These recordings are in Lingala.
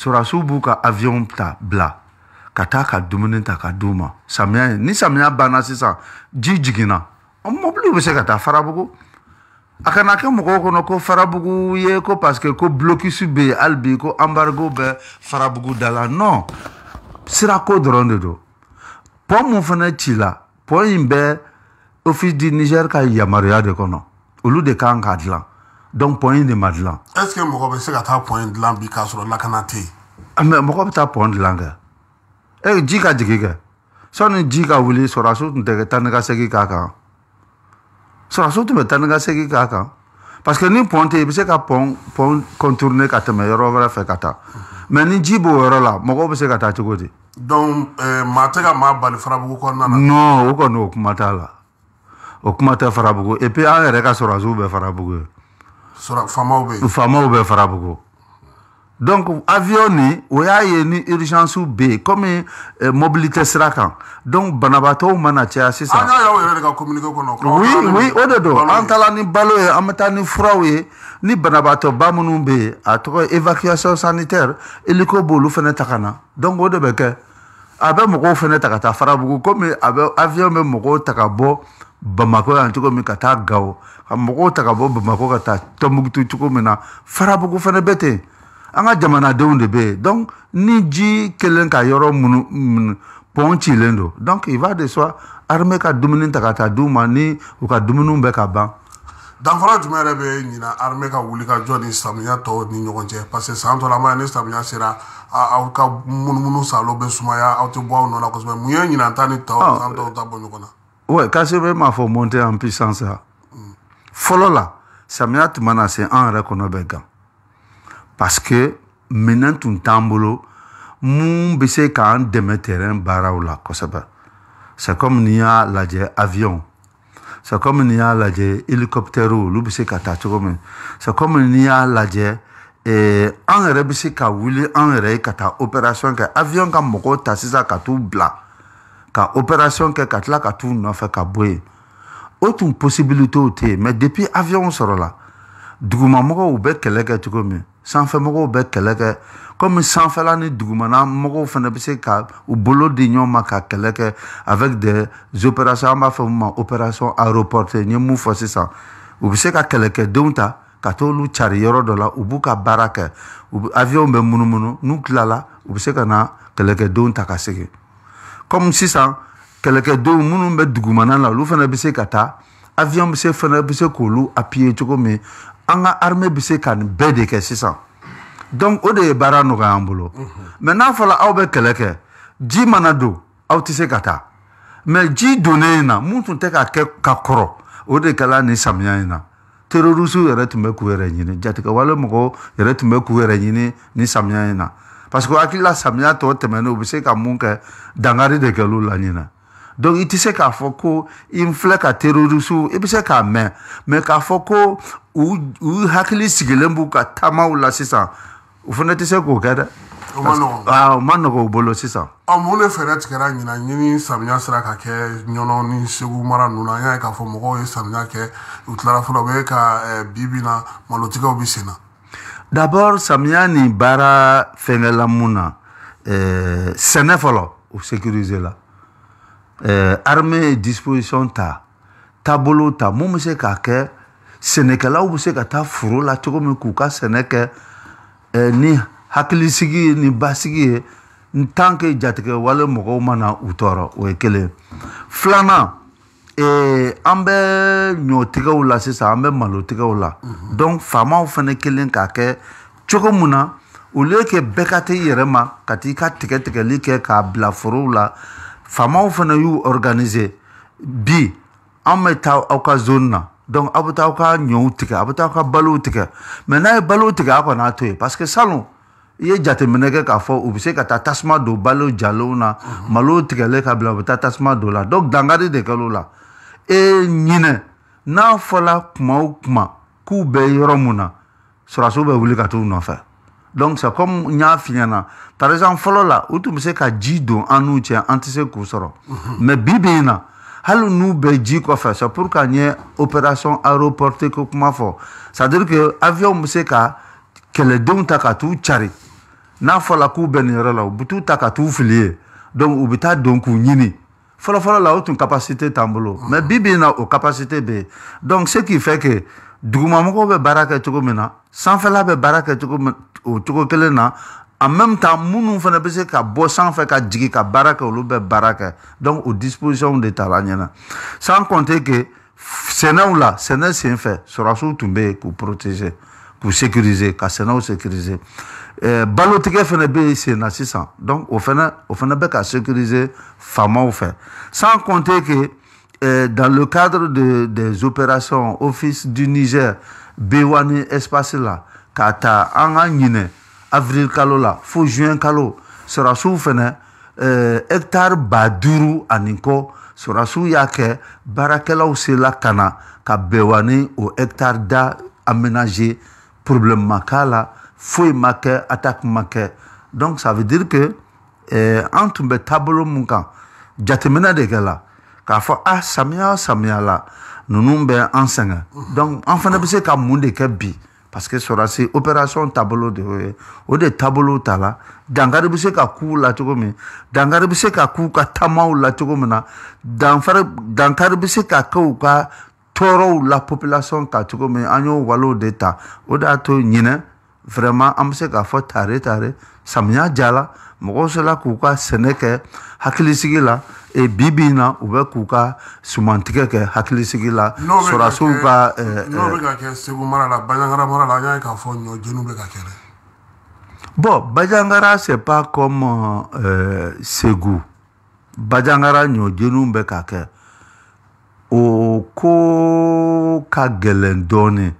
sorasiw b'u ka avion ta bila ka taa ka dumuni ta ka d'u ma samiya ye ni samiya banna sisan ji jiginna mobiliw bɛ se ka taa farabugu a kana kɛ mɔgɔw kɔnɔ ko farabugu ye ko parce que ko blokisi bɛ yen hali bi ko embargo bɛ farabugu da la non sirako dɔrɔn de don pont min fana ci la pont in bɛ office du niger ka yamaruya de kɔnɔ olu de kan ka dilan donc pɔnyi de ma ah, eh, dilan. est ce que mɔgɔ bɛ se ka taa pɔnyi dilan bi k'a sɔrɔ lakana tɛ yen. mɛ mɔgɔ bɛ taa pɔn dilan kɛ e ji ka jigin kɛ sɔni ji ka wuli sɔrɔso tun tɛ tan ni ka segin k'a kan sɔrɔso tun bɛ tan ni ka segin k'a kan parce que ni pɔn tɛ yen i bɛ se euh, ka pɔn pɔn contourner ka tɛmɛ yɔrɔ wɛrɛ fɛ ka taa mɛ ni ji b'o yɔrɔ la mɔgɔw bɛ se ka taa cogo di. donc ɛɛ maa tɛ ka maa bali farabugu kɔnɔna na. non o kɔni o kuma t'a la o kuma tɛ farabugu et puis an yɛrɛ ka sɔrɔsiw bɛ farabugu ye. faamaw bɛ donc avion nin o ni urgence ou be, comme eh, mobilité sera quand donc banabato mana ça. sisan. Ah, oui oui ah, au dedans. ni balo ye an evacuation ni sanitaire hélico b'olu fana donc o de bɛ kɛ a bɛ ta avion me mɔgɔw takabo bamako en tout yan a mɔgɔw ta ka bɔ bamakɔ ka taa tɔnbukutu cogo min na farabugu fana bɛ ten an ka jamanadenw de bɛ yen donc ni ji kɛlen ka yɔrɔ minnu minnu pɔn cilen don donc il va de soi armée ka dumuni ta ka taa di u ma ni u ka dumuniw bɛ ka ban. danfara jumɛn yɛrɛ bɛ ɲina armée ka wulikajɔ ni samiya tɔw ni ɲɔgɔn cɛ parce que san tɔ la an b'a ye ni samiya sera aw ka munumunu salo bɛ sumaya aw tɛ bɔ aw nɔ la kosɛbɛ mun ye ɲinan ta ni tɔw san tɔw ta bɔ ɲɔgɔn na. ouais KCB m'a fɔ monter en puissance. Hein. fɔlɔ la samiya tun mana se an yɛrɛ kɔnɔ bɛ gan parce que minɛn tun t'an bolo mun bɛ se k'an dɛmɛ terrain baaraw la kosɛbɛ c'est comme n'i y'a lajɛ avion c'est comme n'i y'a lajɛ hélicoptère olu bɛ se e, ka taa cogo min c'est comme n'i y'a lajɛ eh, an yɛrɛ bɛ se ka wuli an yɛrɛ ye ka taa opération kɛ avion ka mɔgɔw ta sisan ka t'u bila ka opération kɛ ka tila ka t'u nɔfɛ ka bɔ yen Ot mwen posibilitotote, me depi avyon sorola. Duguma mwen kon men keleke tikumi. Sanfe mwen kon men keleke. Kon men sanfe lanen duguman nan, mwen kon fwene pise ka, ou bolo dinyon man ka keleke, avek de operasyon, anman fwene man, operasyon aeroport, ni mwen fwene sisa. Ou pise ka keleke, domta, kato lou tjarirol do la, ou booka barake. Ou avyon men mounoun mounoun, nou klala, ou pise ka nan, keleke domta kaseke. Kon mwen si san, kɛlɛkɛdenw minnu bɛ dugumana la olu fana bɛ se ka taa avion bɛ se fana bɛ se k'olu appuyer cogo min an ka armée bɛ se ka nin bɛɛ de kɛ sisan donc o de ye baara nɔgɔya an bolo mais n'a fɔra aw bɛ kɛlɛ kɛ ji mana don aw tɛ se ka taa mais ji donnen in na mun tun tɛ ka kɛ ka kɔrɔ o de kɛra nin samiya in na terorisiw yɛrɛ tun bɛ k'u yɛrɛ ɲini jatigɛwale mɔgɔw yɛrɛ tun bɛ k'u yɛrɛ ɲini nin samiya in na parce que hakilila samiya tɔ tɛmɛnen u bɛ se ka mun kɛ dankari de kɛl'u la ɲinɛ donc i tɛ se k'a fɔ ko i filɛ ka terorisiw i bɛ se k'a mɛn mɛ k'a fɔ ko u u hakili sigilen b'u ka taamaw la sisan o fana tɛ se k'o kɛ dɛ. o ma nɔgɔn aa o ma nɔgɔn u bolo sisan. ɔ mun de fɛɛrɛ tigɛra ɲinan ɲini samiya sera ka kɛ ɲɔnɔ ni segu mara ninnu na an y'a ye k'a fɔ mɔgɔw ye samiya kɛ u tilara fɔlɔ u bɛ ka bi bi na sen na. d'abord samiya nin baara fɛngɛla mun na ɛɛ sɛnɛ fɔlɔ o sécurisé la. Euh, armée disposition ta taabolo ta mun bɛ se k'a kɛ sɛnɛkɛlaw bɛ se ka taa foro la cogo min k'u ka sɛnɛ kɛ euh, ni hakilisigi ye ni basigi ye n tant que jatigɛwale mɔgɔw mana u tɔɔrɔ o ye kelen filanan eh, an bɛ ɲɔtigɛw la sisan an bɛ malotigɛw la mhm. donc faamaw fana kelen k'a kɛ cogo mun na au lieu que bɛɛ ka t'i yɛrɛ ma ka t'i ka tigɛ tigɛli kɛ k'a bila forow la faamaw fana y'u organiser bi an bɛ taa aw ka zone e na donc aw bɛ taa aw ka ɲɔw tigɛ aw bɛ taa aw ka balow tigɛ mɛ n'a ye balow tigɛ aw kana to yen parce que salon i ye jateminɛ kɛ k'a fɔ u bɛ se ka taa tasuma mhm. don balo jalenw na malo tigɛlen ka bila u bɛ taa tasuma don la donc dankari de kɛl'o la e ɲinɛ n'a fɔla kuma o kuma k'u bɛ yɔrɔ mun na sɔrasiw bɛ wuli ka t'u nɔfɛ. donc c'est comme n y'a fi ɲɛna par exemple fɔlɔ la u tun bɛ se ka ji don an n'u cɛ an tɛ se k'u sɔrɔ mais bi bi in na hali n'u bɛ ji kɔfɛ c'est pour que n ye opération aéroportée ko kuma fɔ c'est à dire que avion bɛ se ka kɛlɛdenw ta ka t'u cari n'a fɔla k'u bɛ nin yɔrɔ la u bɛ t'u ta ka t'u fili ye donc u bɛ taa don k'u ɲini fɔlɔfɔlɔ la o tun capacité t'an bolo mais mhm. bi bi in na o capacité bɛ yen donc ce qui fait que dugumamɔgɔw bɛ baara kɛ cogo min na sanfɛla bɛ baara kɛ cogo min o cogo kelen na en même temps minnu fana bɛ se ka bɔ sanfɛ ka jigin ka baara kɛ olu bɛ donc o disposition de tara ɲɛna sans compter que sɛnɛw la sɛnɛ sen fɛ fait. tun bɛ yen k'u protéger k'u sécuriser ka sɛnɛw sécuriser ɛɛ euh, balotigɛ fana bɛ yen sen na sisan donc o fana o fana bɛ ka sécuriser faamaw fɛ sans compter que dans le cadre de, des opérations Office du Niger, Bewani Espace là, Kata ta avril kalola, fou juin kalo sera fɛnɛ euh, hectare Baduru aniko sera souillé à y'a barakela aussi sela ka ka bɛnwa ou hectare da aménagé problème Makala, k'a maké attaque ma donc ça veut dire que euh, entre le tableau bɛ taabolo de gala. k'a fɔ a ah, samiya o samiya la ninnu bɛ an sɛgɛn donc an fana bɛ se ka mun de kɛ bi parce que sɔrɔdasi opération taabolo de y'o ye o de taabolo ta la dankari bɛ se ka k'u la cogo min dankari bɛ se ka k'u ka taamaw la cogo min na danfari dankari bɛ se ka kɛ u ka tɔɔrɔw la population kan cogo min an y'o walew de ta o de y'a to ɲinɛ vraiment an bɛ se k'a fɔ tare tare samiya jara mɔgɔw sela k'u ka sɛnɛ kɛ hakilisigi la e bi bi na u bɛ k'u ka sumantigɛ kɛ hakilisigi la sɔrasiw ka n'o bɛ ka kɛ segu mara la bajankara mara la an y'a ye k'a fɔ ɲɔ jeniw bɛ ka kɛ dɛ bon bajankara c'est pas comme euh, segu bajankara ɲɔ jeniw bɛ ka kɛ o ko ka gɛlɛn dɔɔni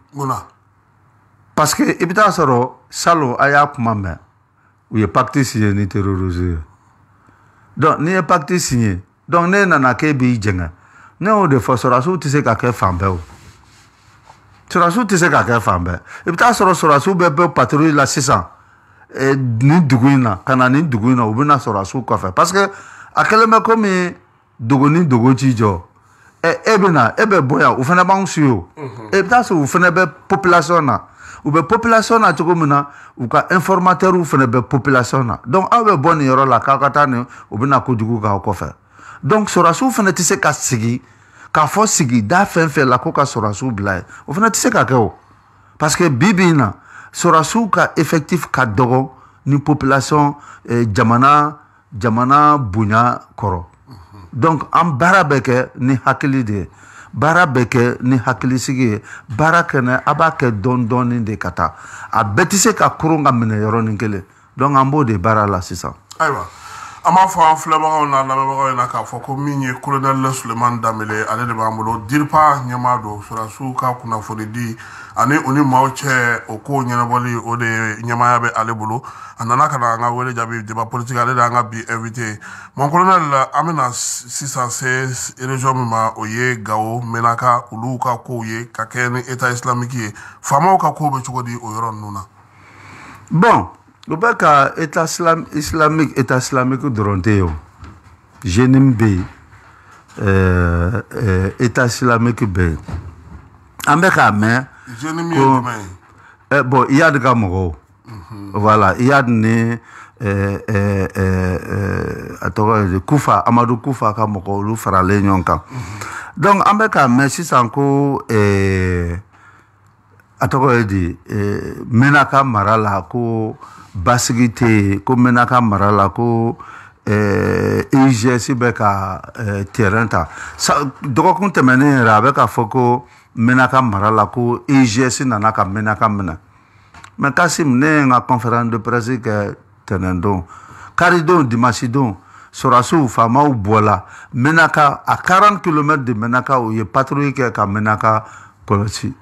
parce que i bɛ taa sɔrɔ salon a y'a kuma mɛn u ye pakiti signé ni terroriste ye donc n'i ye pakiti signé donc n'e nana k'e b'i jɛngɛ ne y'o de fɔ sɔrɔsiw tɛ se ka kɛ fan bɛɛ o sɔrɔsiw tɛ se ka kɛ fan bɛɛ e i bɛ taa sɔrɔ sɔrɔsiw bɛ bɛ patrouille la sisan eh, nin dugu in na ka na nin dugu in na u bɛ na sɔrɔsiw kɔfɛ parce que a kɛlen bɛ komi dogo ni dogo t'i jɔ ɛ e, e bɛ na e bɛ bɔ yan o fana b'anw su ye o mhm. e bɛ taa sɔrɔ o fana bɛ population na. u bɛ population na cogo min na u ka informatɛrw fɛnɛ bɛ population na donc aw bɛ bɔ nin yɔrɔ la k'aw ka taa nin u bɛna kojugu k'aw kɔfɛ donc sɔrasiw fɛnɛ tɛ se ka sigi k'a fɔ sigida fɛn fɛn la ko ka sɔrasiw bila ye o fɛnɛ tɛ se ka kɛ o parce que bi bi na sɔrasiw ka effectif ka dɔgɔ ni population eh, jamana jamana bonya kɔrɔ mhm. donc an baara bɛ kɛ ni hakili de ye baara bɛ kɛ ni hakilisigi ye baara kɛnɛ a b'a kɛ dɔɔni dɔɔni de ka taa a bɛɛ tɛ se ka koron ka minɛ yɔrɔnin kelen donc an b'o de baara la sisan ayiwa an b'a fɔ an filɛbagaw n'a lamɛnbagaw ɲɛna k'a fɔ ko min ye kolonɛl suleman danbele ale de b'an bolo diripa ɲɛmaa don surasiw ka kunnafonidi ani u ni maaw cɛ o ko ɲɛnabɔli o de ɲɛmaya bɛ ale bolo a nana ka na an ka wele jaabi deba politiki ale de an ka bi invité mɔn kolonɛl la an bɛna sisan se région min ma o ye gawo menaka olu ka kow ye ka kɛɲɛ ni état islamique ye faamaw ka kow bɛ cogo di o yɔrɔ ninnu na bon u bɛ ka état islamique état islamique dɔrɔn tɛ yen o jenim bɛ yen ɛɛ ɛɛ état islamique bɛ yen an bɛ k'a mɛn. jenim ye jumɛn ye. ɛ bɔn iyad ka mɔgɔw. Mhm. voilà iyad ni. Euh, euh, euh, a tɔgɔ ye kufa amadu kufa ka mɔgɔ olu faralen ɲɔgɔn kan mhm. donc an bɛ k'a mɛn sisan ko. Eh, a tɔgɔ ye di mɛnaka mara la ko basigi tɛ yen ko mɛnaka mara la ko ezs bɛ ka terrain ta dɔgɔkun tɛmɛnen yɛrɛ a bɛ k'a fɔ ko mɛnaka mara la ko ezs nana ka mɛnaka minɛ mɛ kasim ne ye n ka conférence de presse kɛ tɛnɛn don karidon dimasi don sorasiw faamaw bɔla mɛnaka a 40 kilomɛtre de mɛnaka u ye patrouille kɛ ka mɛnaka kɔlɔsi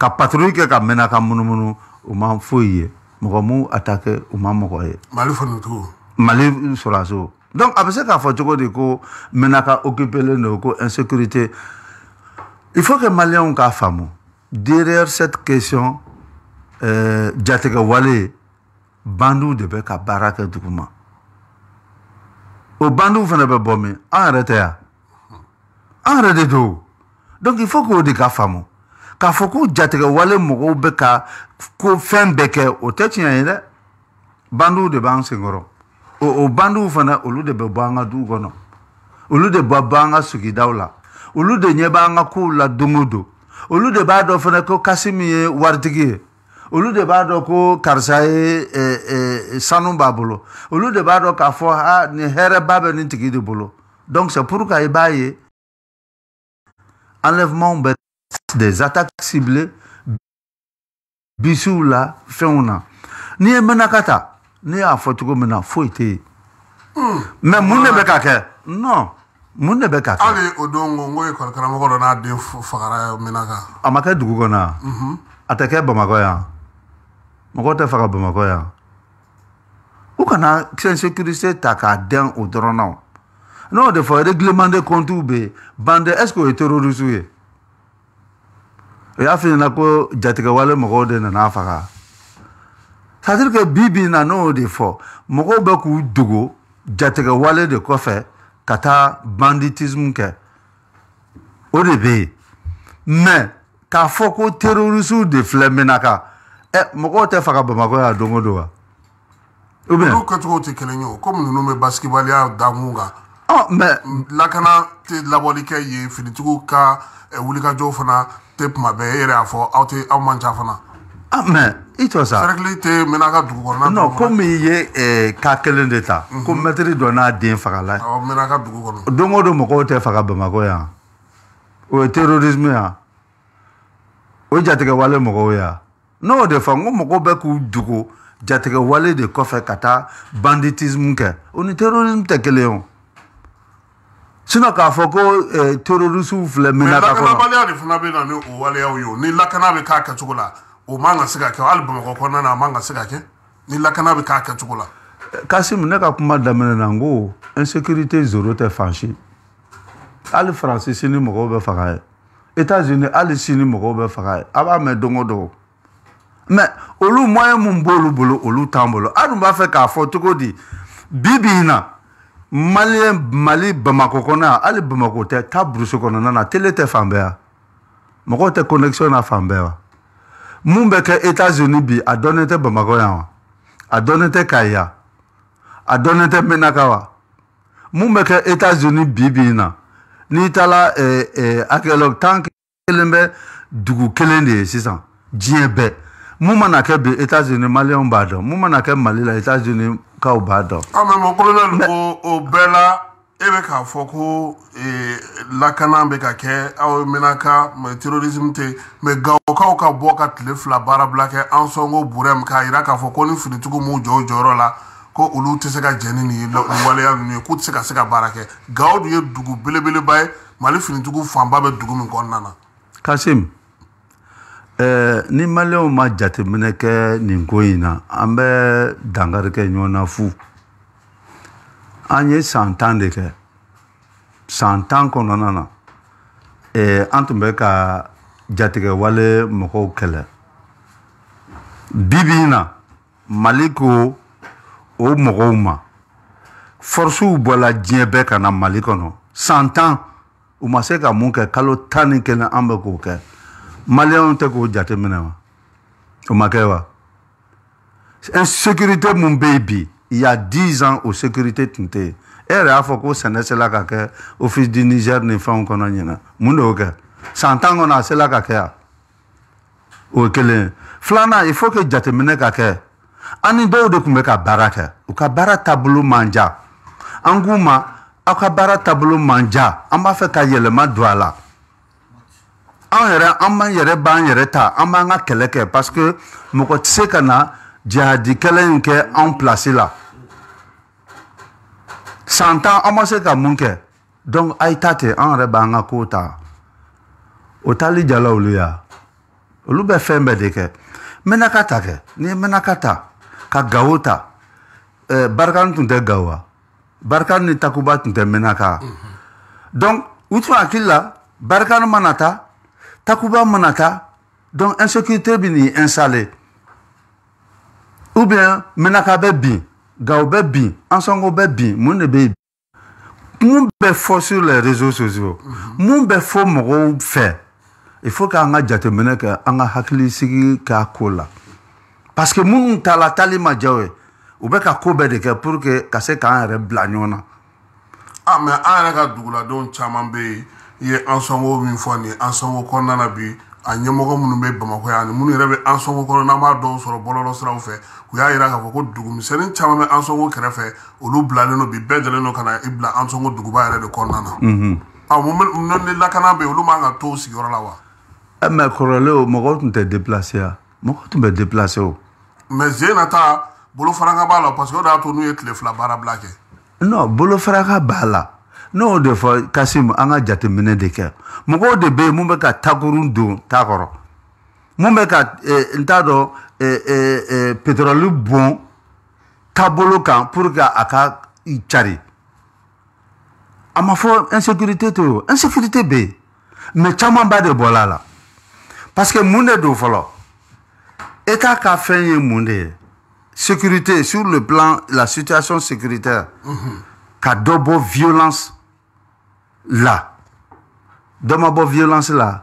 ka patroli kɛ ka mɛnna ka munumunu o ma foyi ye mɔgɔ m'u atake o ma mɔgɔ ye mali fanutu mali sɔrɔso donc a bɛ se k'a fɔ cogo di ko mɛnaka occupelen don ko insécurité il faut que maliyɛnw k'a faamu derrière cette question euh, jatigɛwale bandiw de bɛ ka baara kɛ duguma o bandiw fana bɛ bɔ min an yɛrɛ tɛ yan an yɛrɛ de do donc il faut k'o de ka faamu k'a fɔ ko jatigɛwale mɔgɔw bɛ ka ko fɛn bɛɛ kɛ o tɛ tiɲɛ ye dɛ banduw de b'an senkɔrɔ o o banduw fana olu de bɛ bɔ an ka duw kɔnɔ olu de bɛ bɔ an ka sigidaw la olu de ɲɛ b'an ka kow la don o don olu de b'a dɔn fana ko kasi min ye waritigi ye olu de b'a dɔn ko karisa ye eh, eh, sanu b'a bolo olu de b'a dɔn k'a fɔ ha nin hɛrɛba bɛ nin tigi de bolo donc c'est pour que i b'a ye enlèvement bɛ des attaques ciblées bisiw la fɛnw e hmm. ah. e na n'i ye mɛnna ka ta ne y'a fɔ cogo min na foyi tɛ yen mɛ mun de bɛ ka kɛ non mun de bɛ ka kɛ. hali o don ko n ko ekɔli karamɔgɔ dɔ n'a den fagara mɛnna kan. a ma kɛ dugu kɔnɔ yan mhm. a tɛ kɛ bamakɔ yan mɔgɔw tɛ faga bamakɔ yan u kana insécurité ta k'a dɛn o dɔrɔn na o n'o de fɔ règlement de comptes bɛ yen bande est ce que o ye terroriste ye. o e y'a f'i ɲɛna ko jatigɛwale mɔgɔw de nana faga c'est à dire que bi bi in na n'o de fɔ mɔgɔw bɛ k'u dogo jatigɛwale de kɔfɛ ka taa banditisme kɛ o de bɛ yen mɛ k'a fɔ ko terorisiw de filɛ minaka ɛ eh, mɔgɔw tɛ faga bamakɔ yan don o don wa. olu kɛcogow tɛ kelen ye o komi ninnu bɛ basigibaliya da mun kan. Ah, lakana tɛ labɔlikɛ e, ah, ye finitigiw ka wulikajɔw fana tɛ kuma bɛɛ e yɛrɛ y'a fɔ aw tɛ aw man ca fana. mɛ i tɔ sa. sɛrɛkili tɛ mɛnɛ a ka dugu kɔnɔna. non komi i ye ka kelen de ta mhm. ko mɛtiri dɔ n'a den fagala ye. awɔ mɛnɛ a ka dugu kɔnɔ. don o don mɔgɔw tɛ faga bamakɔ yan o ye terrorisme yan o ye jatigɛwale mɔgɔw ye n'o de fɔ n ko mɔgɔw bɛ k'u dogo jatigɛwale de kɔfɛ ka taa banditisme kɛ o ni terrorisme tɛ kelen ye o. sinɔ k'a fɔ ko eh, terorisiw filɛ mina ka kɔnɔ lakanabaliya de fana bɛ na ni o waleyaw ye o ni lakana bɛ k'a kɛcogo la o man ka se ka kɛ hali bamakɔ kɔnɔna na a man ka se ka kɛ ni lakana bɛ k'a kɛcogo la. kasimu ne ka kuma daminɛ na n ko insécurité zoro tɛ fan si hali faransi sini mɔgɔw bɛ faga ye états-unis hali sini mɔgɔw bɛ faga ye a ah, b'a mɛn don o don mɛ olu moyen mun b'olu bolo olu t'an bolo hali ah, n b'a fɛ k'a fɔ cogo di bi bi in na. maliyɛn mali bamako kɔnɔ yan hali bamako tɛ taa burusi kɔnɔna na tele tɛ fan bɛɛ wa mɔgɔw tɛ connexion na fan bɛɛ wa mun bɛ kɛ états-unis bi a dɔnnen tɛ bamakɔ yan wa a dɔnnen tɛ kayi yan a dɔnnen tɛ menaka wa mun bɛ kɛ états-unis bi bi in na n'i taara eh, eh, archéologue tan kelen bɛ dugu kelen de ye sisan diɲɛ bɛɛ mun mana kɛ bi états-unis maliyɛnw b'a dɔn mun mana kɛ mali la états-unis kaw b'a dɔn. aw mɛ mɔ kolonɛli ko o bɛɛ la e bɛ k'a fɔ ko lakana bɛ ka kɛ aw mɛna ka terrorisme tɛ mɛ gawokaw ka bɔ ka tile fila baara bila kɛ an sɔngo burɛm k'a yira k'a fɔ ko ni finitigiw m'u jɔ u jɔyɔrɔ la ko olu tɛ se ka jɛn ni nin waleya ninnu ye k'u tɛ se ka se ka baara kɛ gawo dun ye dugu belebeleba ye mali finitigiw fanba bɛ dugu min kɔnɔna na. kasim. Eh, ni maliyɛnw ma jateminɛ kɛ nin ko in na an bɛ dankari kɛ ɲɔgɔn na fu an ye san tan de kɛ san tan kɔnɔna na eh, an tun bɛ ka jatigɛwale mɔgɔw kɛlɛ bibi na mali ko o mɔgɔw ma forisiw bɔla diɲɛ bɛɛ ka na mali kɔnɔ san tan u ma se ka mun kɛ kalo tan ni kelen an bɛ k'o kɛ maliyɛnw tɛ k'o jateminɛ wa o ma kɛ wa insécurité mun bɛ yen bi il y a dix ans o sécurité tun tɛ yen e yɛrɛ y'a fɔ ko sɛnɛ sela ka kɛ office du niger ni fɛnw kɔnɔ ɲinɛ mun de y'o kɛ san tan kɔnɔ a sela ka kɛ yan o ye kelen ye filanan il faut que jateminɛ ka kɛ an ni dɔw de tun bɛ ka baara kɛ u ka baara taabolo man ja an k'u ma aw ka baara taabolo man ja an b'a fɛ ka yɛlɛma don a la. anw yɛrɛ an b'an yɛrɛ b'an yɛrɛ ta an b'an ka kɛlɛ kɛ parce que mɔgɔ tɛ se ka na jihadi kɛlɛ in kɛ anw la san tan an ma se ka mun kɛ donc a' ye ta ten an yɛrɛ b'an ka kow ta o taali jala olu ya olu bɛ fɛn bɛɛ de kɛ mɛnaka ta kɛ n'i ye mɛnaka ta ka gawo ta eh, barikani tun tɛ gawo wa ni takuba tun tɛ mɛnaka mhm. donc u tun hakili la mana ta takuba mana taa donc insécurité bɛ nin installé ou bien menaka bɛ bin gawo bɛ bin ansɔngɔ bɛ bin mun de bɛ bin mun bɛ fɔ sur les réseaux sociaux mhm. mun bɛ fɔ mɔgɔw fɛ il faut k'an ka jateminɛ kɛ an ka hakilisigi k'a ko la parce que minnu taala tali ma diya o ye u bɛ ka ko bɛɛ de kɛ pour que ka se k'an yɛrɛ bila ɲɔgɔn na. ah mais an yɛrɛ ka duguladenw caman bɛ yen. i ye an sɔngɔ min fɔ nin an sɔngɔ kɔnɔna na bi a ɲɛmɔgɔ minnu bɛ bamakɔ yan ani minnu yɛrɛ bɛ an sɔngɔ kɔnɔ n'an b'a dɔw sɔrɔ bɔlɔlɔ siraw fɛ u y'a yira k'a fɔ ko dugumisɛnnin caman bɛ an sɔngɔ kɛrɛfɛ olu bilalen don bi bɛɛ jɛlen don ka na i bila an sɔngɔ duguba yɛrɛ de kɔnɔna na ni lakana bɛ olu man ka to sigiyɔrɔ la wa mɛ kɔrɔlen o mɔgɔw tun tɛ déplacé a mɔgɔw tun bɛ déplacé o mɛ zen nata bolofaraka b'a la parce o de y'a to n'u ye tile fila baara bila kɛ non bolofaraka b'a la ne y'o de fɔ kasimu an ka jateminɛ de kɛ mɔgɔw de bɛ yen mun bɛ ka takuru don ta kɔrɔ mun bɛ ka n t'a dɔn peteroli bon taabolo kan pour que a ka cari a ma fɔ insécurité to yen insécurité bɛ yen mais camanba de bɔra a la parce que mun de don fɔlɔ état ka fɛn ye mun de ye sécurité sur le plan la situation sécuritaire. Mm -hmm. ka dɔ bɔ violence la dɔ ma bɔ violence la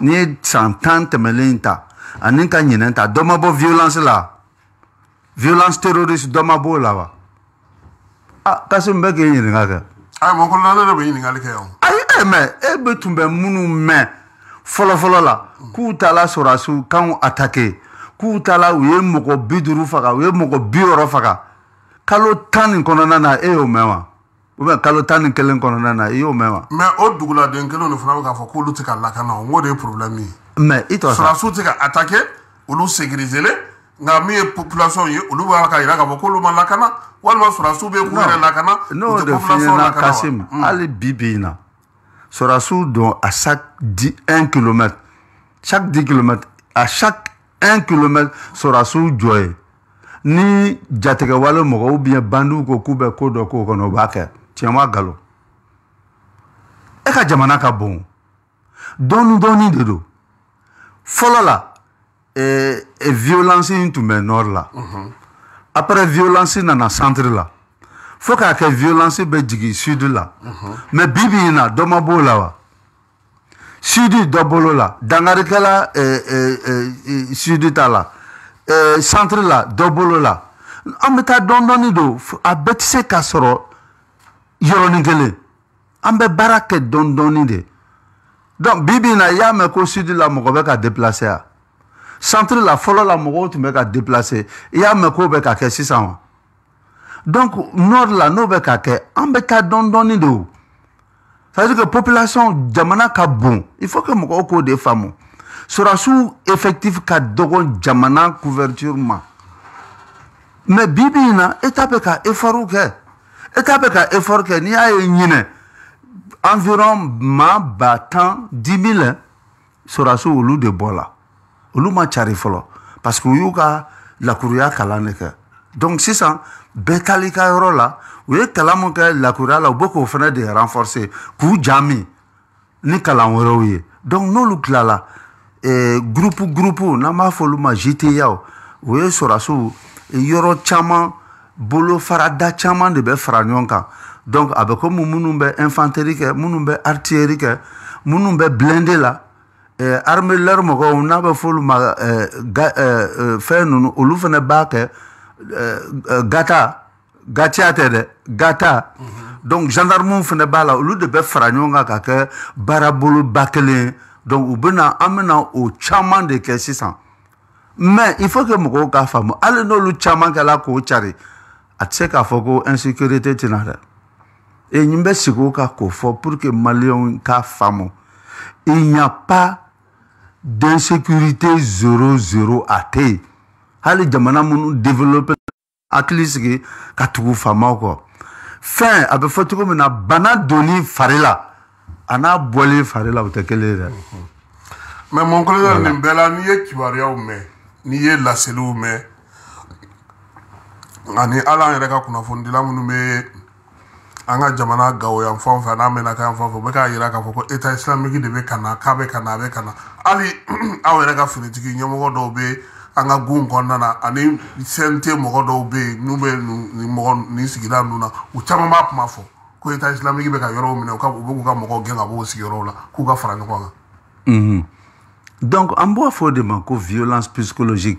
n'i ye san tan tɛmɛlen ta ani ka ɲinɛ ta dɔ ma bɔ violence la violence terroriste dɔ ma b'o ah, ah, ah, eh, eh, la wa ah kasi n bɛ k'e ɲininka kɛ. ayi mɔgɔ kɔnɔna ne de bɛ ɲininkali kɛ yan. ayi ɛ mɛ e bɛ tun bɛ minnu mɛn fɔlɔfɔlɔ la k'u taala sɔrɔdasiw kanw atake k'u taala u ye mɔgɔ bi duuru faga u ye mɔgɔ bi wɔɔrɔ faga kalo tan nin kɔnɔna na e y'o mɛn wa. u bɛ kalo tan ni kelen kɔnɔna na i y'o mɛn wa. mɛ o duguladen kelenw de fana bɛ k'a fɔ k'olu tɛ ka lakana o n k'o de ye problème ye. mɛ i t'o sɔrɔ sɔrɔsiw tɛ ka attaquer olu sécuriselen nka min ye population ye olu b'a k'a jira k'a fɔ k'olu ma lakana walima sɔrɔsiw bɛ k'u yɛrɛ lakana u tɛ population lakana wa. n'o de f'i ɲɛna kassim hmm. hali bi bi in na sɔrɔsiw don à chaque dix un kilomètre chaque dix kilomètre à chaque un kilomètre sɔrɔsiw jɔ ye ni jatigɛwale mɔgɔ ou bien bandiw ko k'u bɛ ko dɔ k'o kɔnɔ u b'a kɛ. cɛma galo e ka jamana ka bon dɔɔni dɔɔni de do fɔlɔ la e, eh, violence in tun bɛ la mm -hmm. après violence nana centre la Foka k'a kɛ violence bɛ jigi la mm -hmm. mais bibi in na dɔ ma b'o la wa sud dɔ bolo la dangarikɛla eh, eh, eh, sud ta la eh, centre la dɔ bolo la an do a bɛɛ se yɔrɔnin kelen an bɛ baara kɛ dɔɔni dɔɔni de donc bi bi in na i y'a mɛn ko sudi la mɔgɔ bɛ ka déplacer a centre la fɔlɔ la mɔgɔw tun bɛ ka déplacer i y'a mɛn k'o bɛ ka kɛ sisan wa donc nord la n'o bɛ ka kɛ an bɛ taa dɔɔni dɔɔni de o ça veut dire que population jamana ka bon il faut que mɔgɔw k'o de faamu sɔrɔsiw effectif ka dɔgɔ jamana couverture ma mais bi bi in na état bɛ ka efforts kɛ. Et qu'à peu effort que n'y a eu environ ma battant 10 000 sera sous au de Bola. Au loup ma charifolo. Parce que yuka la courrière kalaneke. Donc, si ça, betalika yoro la, ou yé kalamouke la courrière la ou beaucoup fene de renforcer, kou jami, ni kalam ouye. Donc, non loup la la, et groupe groupe, n'a ma folou ma jite yao, ou yé sera sous, yoro tchaman, bolofarada caman de bɛ fara ɲɔgɔn kan donc a bɛ komi minnu bɛ infanteri kɛ minnu bɛ artillerie kɛ minnu bɛ blende la eh, armée leur mɔgɔw n'a bɛ f'olu ma eh, ga, eh, eh fɛn ninnu olu fana b'a kɛ eh, eh gata gatiya tɛ dɛ gata mm -hmm. donc gendarmew fana b'a la olu de bɛ fara ɲɔgɔn kan ka kɛ baaraboloba kelen ye donc u bɛna an bɛna o caman de kɛ sisan mais il faut que mɔgɔw k'a faamu hali n'olu caman kɛla k'o cari a tɛ se k'a fɔ ko insécurité tɛna dɛ et n bɛ sigi o kan k'o fɔ pour que maliyɛnw k'a faamu il n'y a pas d'insécurité zéro zéro a tɛ yen hali jamana minnu développé hakili sigi ka tugu faamaw kɔ fɛn a bɛ fɔ cogo min na bana donni fari la a n'a bɔli fari la o tɛ kelen ye dɛ. mɛ mɔnkolo yɛrɛ nin bɛɛ la n'i ye kibaruyaw mɛn n'i ye laseliw mɛn. ani ala an yɛrɛ ka kunnafonidila minnu bɛ an ka jamana gawo yan fan fɛ n'a mɛnna ka yan fan fɛ u bɛ k'a yira k'a fɔ ko eta islamiki de bɛ ka na k'a bɛ ka na a bɛ ka na hali aw yɛrɛ ka finitigi ɲɛmɔgɔ dɔw bɛ an ka gun kɔnɔna na ani cnt mɔgɔ dɔw bɛ yen n'u bɛ nin mɔgɔ nin sigida ninnu na u caman b'a kuma fɔ ko eta islamiki bɛ ka yɔrɔw minɛ u ka u bɛ k'u ka mɔgɔw gɛn ka b'o sigiyɔrɔw la k'u ka fara ɲɔgɔn kan. Mhm. donc an b'a fɔ o de ma ko violence psychologique.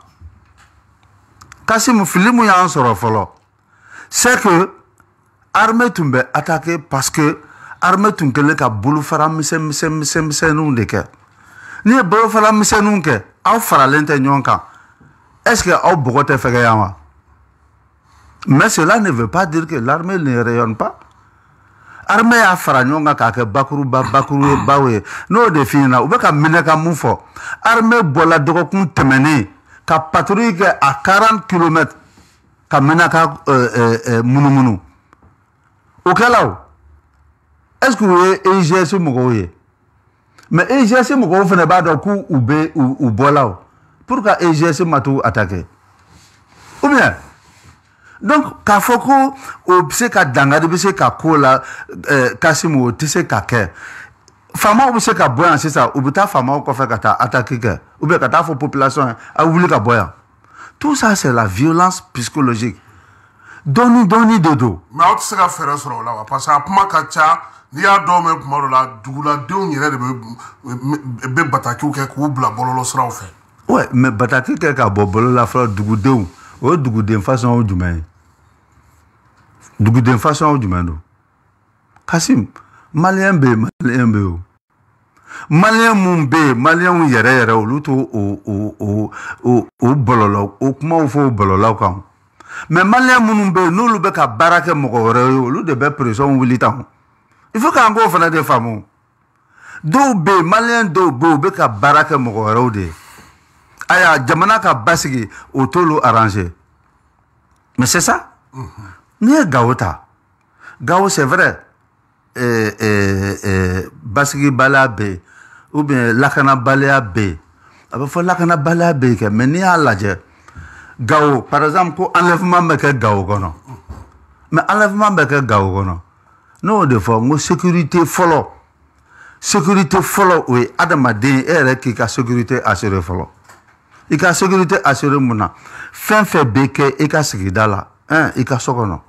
kasimu filimu y'an sɔrɔ fɔlɔ c'est que armée tun bɛ attaquer parce que armée tun kɛlen ka bolofara misɛn misɛn misɛn misɛnninw de kɛ n'i ye bolofara misɛnninw kɛ aw faralen tɛ ɲɔgɔn kan est-ce que aw bɔgɔ tɛ fɛgɛya wa mais cela ne veut pas dire que l'armée ne rayonne pas armée y'a fara ɲɔgɔn kan k'a kɛ bakuruba bakuru ye baw ye n'o de f'i ɲɛna u bɛ ka minɛ ka mun fɔ armée bɔla dɔgɔkun tɛmɛnen ka patrouille kɛ a 40 kilomètres ka mɛna ka munumunu o kɛla o est ce que o ye EGS mɔgɔw ye mais EGS mɔgɔw fana b'a dɔn k'u bɛ u bɔla o pour que EGS ma t'u attaquer ou bien donc k'a fɔ ko o bɛ se ka dankari bɛ se ka k'o la kasimu o tɛ se ka kɛ. faama bɛ se ka bɔ yan sisan u bɛ taa faamaw kɔfɛ ka taa ataki kɛ ou bien ka taa fɔ population ye a wuli ka bɔ yan tout ça c'est la violence psychologique dɔɔni dɔɔni de don. mɛ aw tɛ se ka fɛɛrɛ sɔrɔ o la wa parce que a kuma ka ca n'i y'a dɔw mɛn kuma dɔ la duguladenw yɛrɛ de bɛ bɛ batakiw kɛ k'u bila bɔlɔlɔsiraw fɛ. ouais mais bataki kɛ ka bɔ bɔlɔlɔ fɔlɔ dugudenw o ye duguden fasɔn jumɛn ye duguden fasɔn jumɛn don kasim. Maliyɛn bɛ yen maliyɛn bɛ yen o maliyɛn minnu bɛ yen maliyɛnw yɛrɛ yɛrɛ olu t'o o o o o o bɔlɔlɔ o kumaw fɔ o bɔlɔlɔw kan mɛ maliyɛn minnu bɛ yen n'olu bɛ ka baara kɛ mɔgɔ wɛrɛ ye olu de bɛ peresɔn wuli tan il faut k'an k'o fana de faamu dɔw bɛ yen maliyɛn dɔw bɛ yen u bɛ ka baara kɛ mɔgɔ wɛrɛw de ye ayiwa jamana ka basigi o t'olu arranger mais c'est n'i ye gawo ta gawo c'est vrai. eh, eh, eh, basigibaliya bɛ yen ubiyɛn lakanabaliya bɛ yen a bɛ ah, fɔ lakanabaliya bɛ yen kɛ mɛ n'i y'a lajɛ gawo par exemple ko enlèvement bɛ kɛ gawo kɔnɔ mɛ enlèvement bɛ kɛ gawo kɔnɔ ne y'o de fɔ n ko sécurité fɔlɔ sécurité fɔlɔ o ye adamaden e yɛrɛ k'i ka sécurité assuré fɔlɔ i ka sécurité assuré mun na fɛn fɛn bɛ kɛ i ka sigida la un i ka so kɔnɔ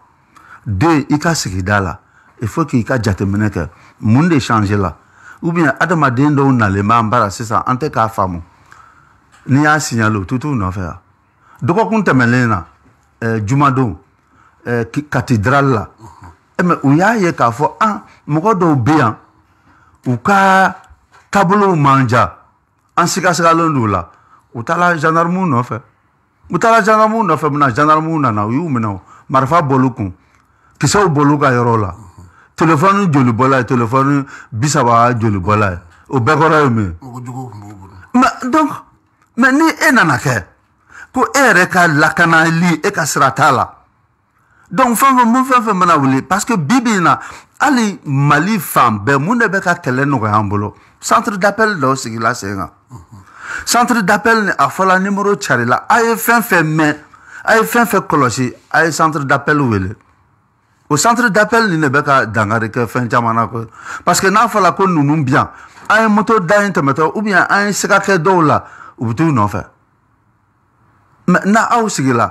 deux i ka sigida la il faut k'i ka jateminɛ kɛ mun de change la ou bien adamaden dɔw nalen b'an bara sisan an tɛ k'a faamu n'i y'a signalé u t'u nɔfɛ wa dɔgɔkun tɛmɛnen na ɛɛ jumadon ɛɛ katidrali la ɛ mɛ u y'a ye k'a fɔ an mɔgɔ dɔw bɛ yan u ka taabolow man ja an sigasigalen don u la u taara gendarmew nɔfɛ u taara gendarmew nɔfɛ mun na gendarmew nana u y'u minɛ o marifa bɔr'u kun kisɛw bɔr'u ka yɔrɔ la. téléphone joli bɔla téléphone telefɔni bi saba joli bɔla ye o bɛɛ donc mɛ ni e nana kɛ ko ere yɛrɛ ka lakanali e ka sira t'a la donc fɛn fɛn mun fɛn mana wuli parce que bi bi in na hali mali fan bɛɛ mun de bɛ ka kɛlɛ nɔgɔya an centre d'appel dɔ sigila sen kan centre d'appel a fɔla nimoro carila a ye fɛn fɛn mɛn a ye fɛn fɛn centre d'appel wele. o centre d'appel nin ne bɛ ka dangari kɛ fɛn caman na koyi parce que n'a fɔla ko ninnu bi yan an ye moto da in tɛmɛtɔ ou bien an ye siga kɛ dɔw la u bɛ t'u nɔfɛ mɛ na aw sigila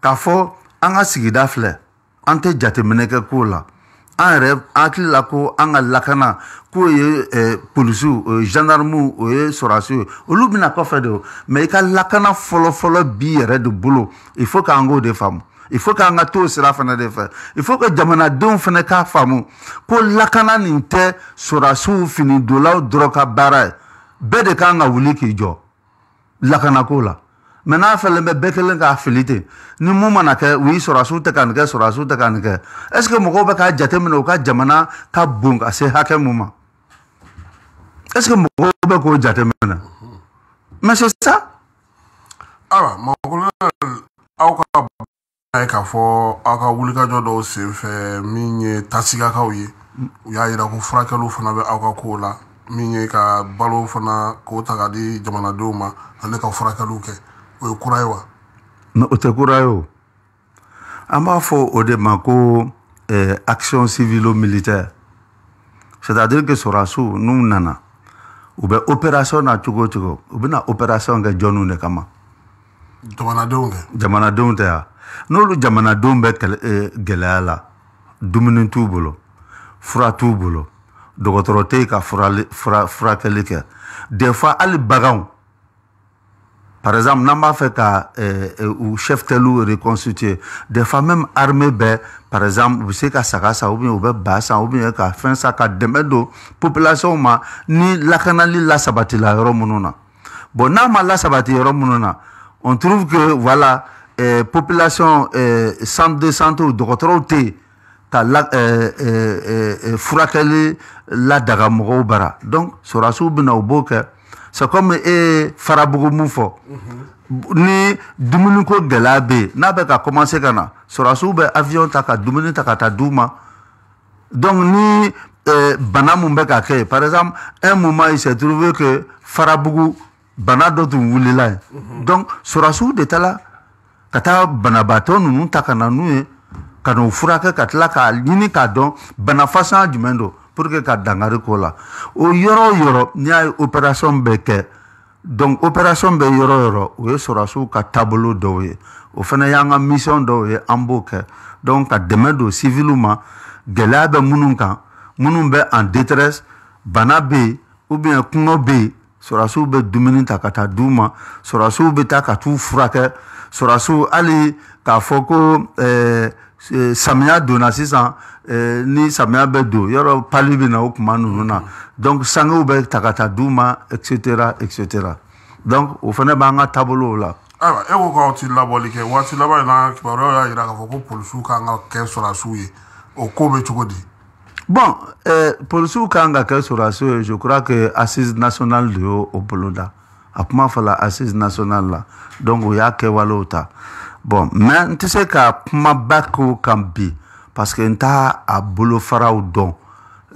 k'a fɔ an ka sigida filɛ an tɛ jateminɛ kɛ kow la an yɛrɛ hakili la ko an ka lakana k'o ye eh, polisiw o ye gendarmew o ye sɔrasiw ye olu bɛna kɔfɛ de o mɛ i ka lakana fɔlɔfɔlɔ b'i yɛrɛ de bolo il faut k'an k'o de faamu il faut k'an ka t'o sira fana de fɛ il faut que jamanadenw fana k'a faamu ko lakana nin tɛ sɔrasiw finidolaw dɔrɔn ka baara ye bɛɛ de kan ka wuli k'i jɔ lakanako la mɛ n'a fɛlen bɛ bɛɛ kelen k'a fili ten ni mun mana kɛ u yi sɔrasiw tɛ ka nin kɛ sɔrasiw tɛ ka nin kɛ est ce que mɔgɔw bɛ k'a jate minɛ u ka jamana ka bon ka se hakɛ mun ma est ce que mɔgɔw bɛ k'o jate minɛ mhm. mais c'est ça. ayiwa mɔgɔkolo aw ka A ye k'a fɔ aw ka wulikajɔ dɔw senfɛ min ye tasigakaw ye u y'a yira ko furakɛliw fana bɛ aw ka kow la min ye ka balo fana k'o ta ka eh, di jamanadenw ma ani ka furakɛliw kɛ o ye kura ye wa o tɛ kura ye o an b'a fɔ o de ma ko eh, action civilo militaire c'est à dire que sɔrɔdasiw n'u nana u bɛ opération na cogo o cogo u bɛna opération kɛ jɔnniw de kama jamanadenw tɛ jamanadenw tɛ wa n'olu jamanadenw bɛ e, gɛlɛya la dumuni t'u bolo fura t'u bolo dɔgɔtɔrɔ tɛ yen ka furakɛli kɛ des fois hali baganw par exemple n'an b'a fɛ ka e, e, u cheftelu reconstituer des fois même armée bɛ par exemple u bɛ se ka saga san ou bien u bɛ ba san ou bien ka fɛn san ka dɛmɛ don population ma ni lakanali lasabatila yɔrɔ minnu na bon n'a ma lasabati yɔrɔ minnu na on trouve que voilà. eh, population eh, centre de santé dɔgɔtɔrɔw tɛ yen ka la eh, eh, eh, eh furakɛli ladaga mɔgɔw bara donc sɔrasiw bɛna o b'o kɛ c'est comme e eh, ye farabugu mun fɔ mm -hmm. ni dumuniko gɛlɛya bɛ yen n'a bɛ ka commencer ka na sɔrasiw bɛ avion ta ka dumuni ta ka taa di u ma donc ni eh, bana mun bɛ ka kɛ yen par exemple un moment il s'est trouvé que farabugu bana dɔ tun wulila yen mm -hmm. donc sɔrasiw de taara. ka taa banabaatɔ ninnu ta ka na n'u ye ka n'u furakɛ ka tila k'a ɲini k'a dɔn bana fasɔn jumɛn don pour que ka dankari k'o la o yɔrɔ o yɔrɔ n'i y'a ye opération bɛ kɛ donc opération bɛ yɔrɔ o yɔrɔ o ye sɔrɔsiw ka taabolo dɔw ye o fana y'an ka mission dɔw ye an b'o kɛ donc ka dɛmɛ don civiliw ma gɛlɛya bɛ minnu kan minnu bɛ en détresse bana bɛ yen ubiyɛn kɔngɔ bɛ yen sɔrɔsiw bɛ dumuni ta ka taa di u ma sɔrɔsiw bɛ taa ka t'u furakɛ sɔrasiw hali k'a fɔ ko ɛɛ samiya donna sisan ɛɛ ni samiya bɛ don yɔrɔ pali bɛ na o tuma ninnu na donc sangew bɛ ta ka taa d'u ma et cetera et cetera donc o fana b'an ka taabolow la. ayiwa e ko k'aw ti labɔli kɛ waati laban in na kibaruyaw y'a yira k'a fɔ ko polisiw kan ka kɛ sɔrasiw ye o ko bɛ cogo di. bon ɛɛ polisiw kan ka kɛ sɔrasiw ye je crois que assise nationale de y'o boloda. a kuma fɔla assise national la donc u y'a kɛwalew ta bon mais n tɛ se ka kumaba k'o kan bi parce que n t'a a bolofaraw dɔn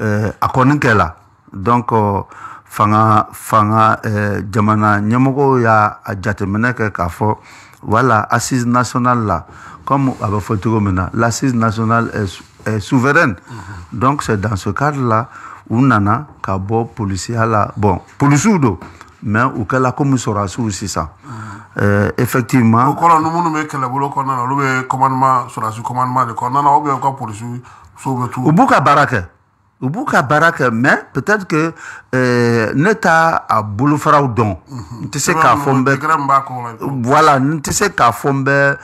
eh, a kɔni kɛla donc euh, fanga fanga eh, jamana ɲɛmɔgɔw y'a jateminɛ kɛ k'a fɔ wala assise national la comme a bɛ fɔ cogo min na l'assise nationale est, est souveraine mm -hmm. donc c'est dans ce cadre là u nana ka bɔ polisiya la bon polisiw don mais u kɛla komi sɔrɔdasiw sisan euh, effectivement o kɔrɔ ni minnu bɛ kɛlɛbolo kɔnɔna na olu bɛ commandement sɔrɔdasi commandement de kɔnɔna na ou bien u ka polisiw sow bɛ t'u u b'u ka baara kɛ u b'u ka baara kɛ mais peut-être que euh, ne t'a a bolofaraw dɔn n tɛ se k'a fɔ n bɛ voilà n tɛ se k'a fɔ n bɛ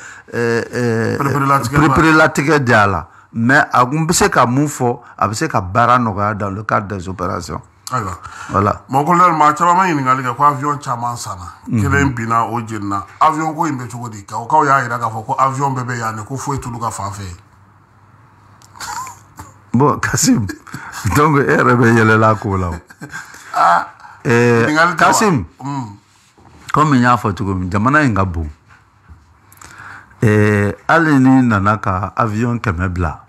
pereperelatigɛ di a la mais a n bɛ se ka mun fɔ a bɛ se ka baara nɔgɔya dans le cadre des opérations Ayiwa. Wala. Mɔgɔkɔlɔlɛri maa caman ma ɲininkali kɛ ko avion caman sanna. Mhm. Kelen binna o jenina. Avion ko in bɛ cogo di? Kawukaw y'a yira k'a fɔ eh, ah, eh, mm. ko eh, avion bɛɛ bɛ yan de ko foyi t'olu ka fan fɛ. Bon Kasim donc e yɛrɛ bɛ yɛlɛla ko la o. Aa. Ɛɛ Kasim. Komi n y'a fɔ cogo min jamana in ka bon. Ɛɛ hali n'i nana ka avion kɛmɛ bila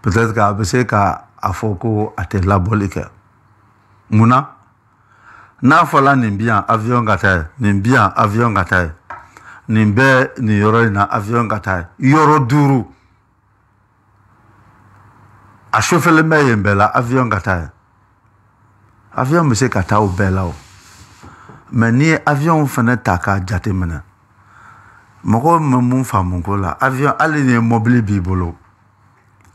peut-être que a bɛ se ka a fɔ ko a tɛ labɔli kɛ. munna n'a fɔla nin bi yan avion ka taa ye nin bi yan avion ka taa ye nin bɛ nin yɔrɔ in na avion ka taa ye yɔrɔ duuru a sofɛlen bɛ yen bɛɛ la avion ka taa ye avion bɛ se ka taa o bɛɛ la o mɛ n'i ye avion fɛnɛ ta k'a jate minɛ mɔgɔw bɛ mun faamu ko la avion hali ni mɔbili b'i bolo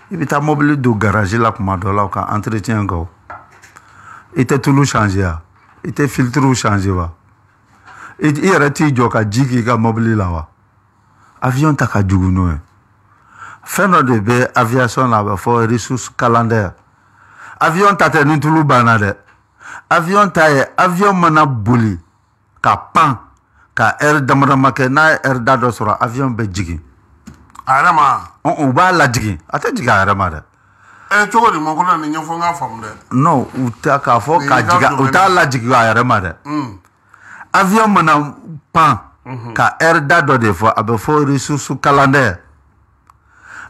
i bɛ taa mɔbili don garaji la kuma dɔ la ka entretien kɛ o i tulu change ya i tɛ filitiriw change wa i yɛrɛ t'i jɔ ka ji k'i ka mobili la wa avion ta ka jugu n'o ye fɛn dɔ de bɛ aviation la a bɛ fɔ ressource calendaire avion ta tɛ ni tulu banna dɛ avion ta ye avion mana boli ka pan ka ɛri er damadama kɛ n'a ye ɛri da dɔ sɔrɔ avion bɛ jigin a yɛrɛ ma u b'a lajigin a tɛ jigin a yɛrɛ ma dɛ e eh, cogo di mɔkɔnɔ ni ɲɛfɔ n k'a faamu dɛ. non u ta k'a fɔ ka jigin u t'a lajigin a yɛrɛ ma dɛ. Mm. avion mana pan mhm. ka ɛri da dɔ de fɔ a bɛ fɔ ressource calendrier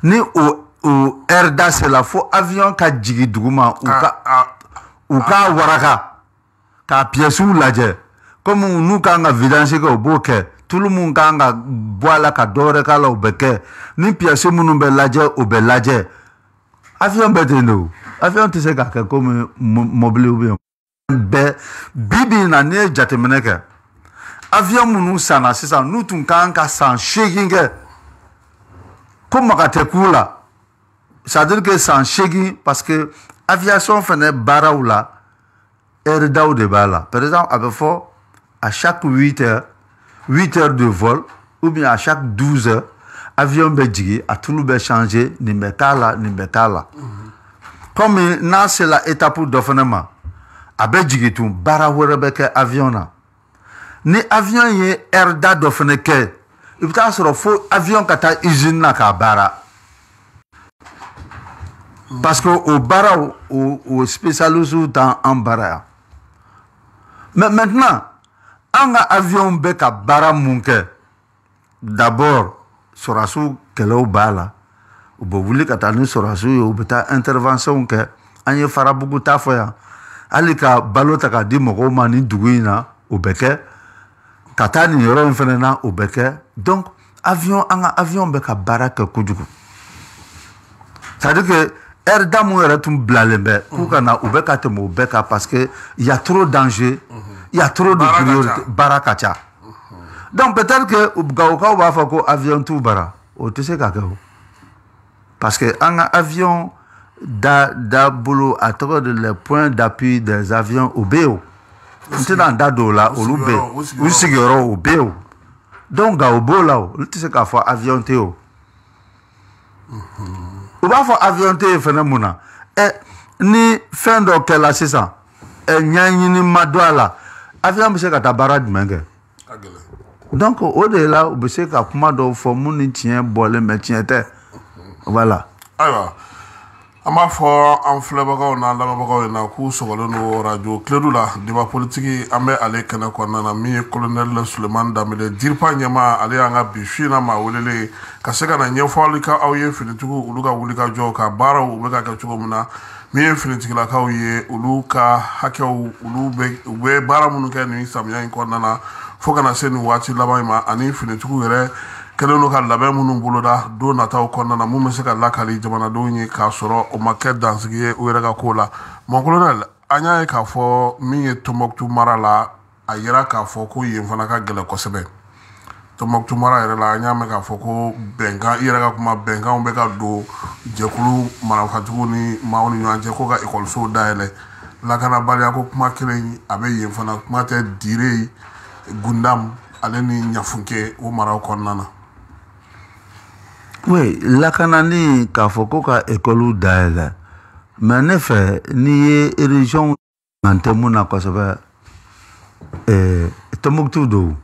ni o o ɛri da sera fo avion ka jigin dugu ma u ah, ka ah, ah. u k'a waraka k'a piyɛsiw lajɛ komi n'u kan ka vidansi kɛ u b'o kɛ tulu mun kan ka bɔ a la ka dɔ wɛrɛ k'a la o bɛ kɛ ni piyɛsi minnu bɛ lajɛ o bɛ lajɛ. avion bɛɛ ten de o avion tɛ se k'a kɛ komi mɔbili bɛ yen. bɛɛ bi bi in na n'i ye jateminɛ kɛ avion minnu sanna sisan n'u tun kan ka san seegin kɛ ko maga tɛ k'u la c'est à dire que san seegin parce que aviation fɛnɛ baaraw la heure daw de b'a la par exemple a bɛ fɔ à chaque huit heures huit heures de vol ou bien à chaque douze heures. avion bɛ jigin a tulu bɛ changer nin bɛ t'a la nin bɛ t'a la kɔmi n'a sela étape dɔ fana ma a bɛ jigin tun baara wɛrɛ bɛ kɛ avion na ni avion ye da dɔ fana kɛ avion ka taa usine k'a baara parce que o baaraw o o spécialistes t'an baara yan mais maintenant an ka avion bɛ ka baara mun d'abord sɔrasiw kɛlɛw b'a la u bɛ wuli ka taa ni sɔrasiw ye u bɛ taa interventionw kɛ an ye farabugu ta fɔ yan hali ka balo ta k'a di mɔgɔw ma nin dugu in na o bɛ kɛ ka taa nin yɔrɔ in fɛnɛ na o bɛ kɛ donc avion an ka avion bɛ ka baara kɛ kojugu c'est à dire que air da mun yɛrɛ tun bilalen bɛ k'u ka na u bɛ ka tɛmɛ o bɛɛ kan parce que y a trop danger y a trop de priorité baara ka ca donc peut-être que gawokaw b'a fɔ ko avion oh, t'u bara o tɛ se ka kɛ o parce que an ka avion da da bolo a tɔgɔ de les points d'appui des avions o bɛ yen o n tɛna n da don o la olu bɛ yen u sigiyɔrɔ o bɛ yen o donc gawo b'o la oh, o olu tɛ se k'a fɔ avion tɛ o u b'a fɔ avion tɛ yen fɛnɛ mun na ɛ ni fɛn dɔ kɛla sisan ɛ ɲɛɲini ma don a la avion bɛ se ka taa baara jumɛn kɛ. donc o de la u bɛ se ka kuma dɔw fɔ mun ni tiɲɛ bɔlen mɛ tiɲɛ tɛ voilà. ayiwa an b'a fɔ an filɛbagaw n'a lamɛnbagaw ɲɛna k'u sɔgɔlen don arajo kiledu la deba politiki an bɛ ale kɛnɛ kɔnɔna na min ye kolonɛli suleman danbele diripa ɲɛma ale y'an ka bi su ma na welele ka se ka na ɲɛfɔli ka aw ye finitigiw olu ka wulikajɔw ka baaraw u bɛ ka kɛ cogo min na min ye finitigilakaw ye olu ka hakɛw olu bɛ baara minnu kɛ nin samiya in kɔnɔna na fo kana se nin waati laban ma ani finitigiw yɛrɛ kɛlen do ka labɛn minnu boloda don nataw kɔnɔna na mun bɛ se ka lakali jamanadenw ye k'a sɔrɔ o ma kɛ dansigi ye u yɛrɛ ka ko la mɔkolonɛl an y'a ye k'a fɔ min ye tɔnbɔkutu mara la a yira k'a fɔ ko yen fana ka gɛlɛ kosɛbɛ tɔnbɔkutu mara yɛrɛ la an y'a mɛn k'a fɔ ko bɛnkan i yɛrɛ ka kuma bɛnkanw bɛ ka don jɛkulu marafatigiw ni maaw ni ɲɔgɔn cɛ ko ka ekɔlisow dayɛlɛ lakanabaliya ko kuma kelen a bɛ yen fana kuma tɛ dire ye gundam ale ni ɲafunke o maraw kɔnɔna na oui lakanani k'a fɔ ko ka ekɔliw dayɛlɛ mɛ ne fɛ n'i ye région kan tɛ mun na kosɛbɛ eh, tɔnbuktu do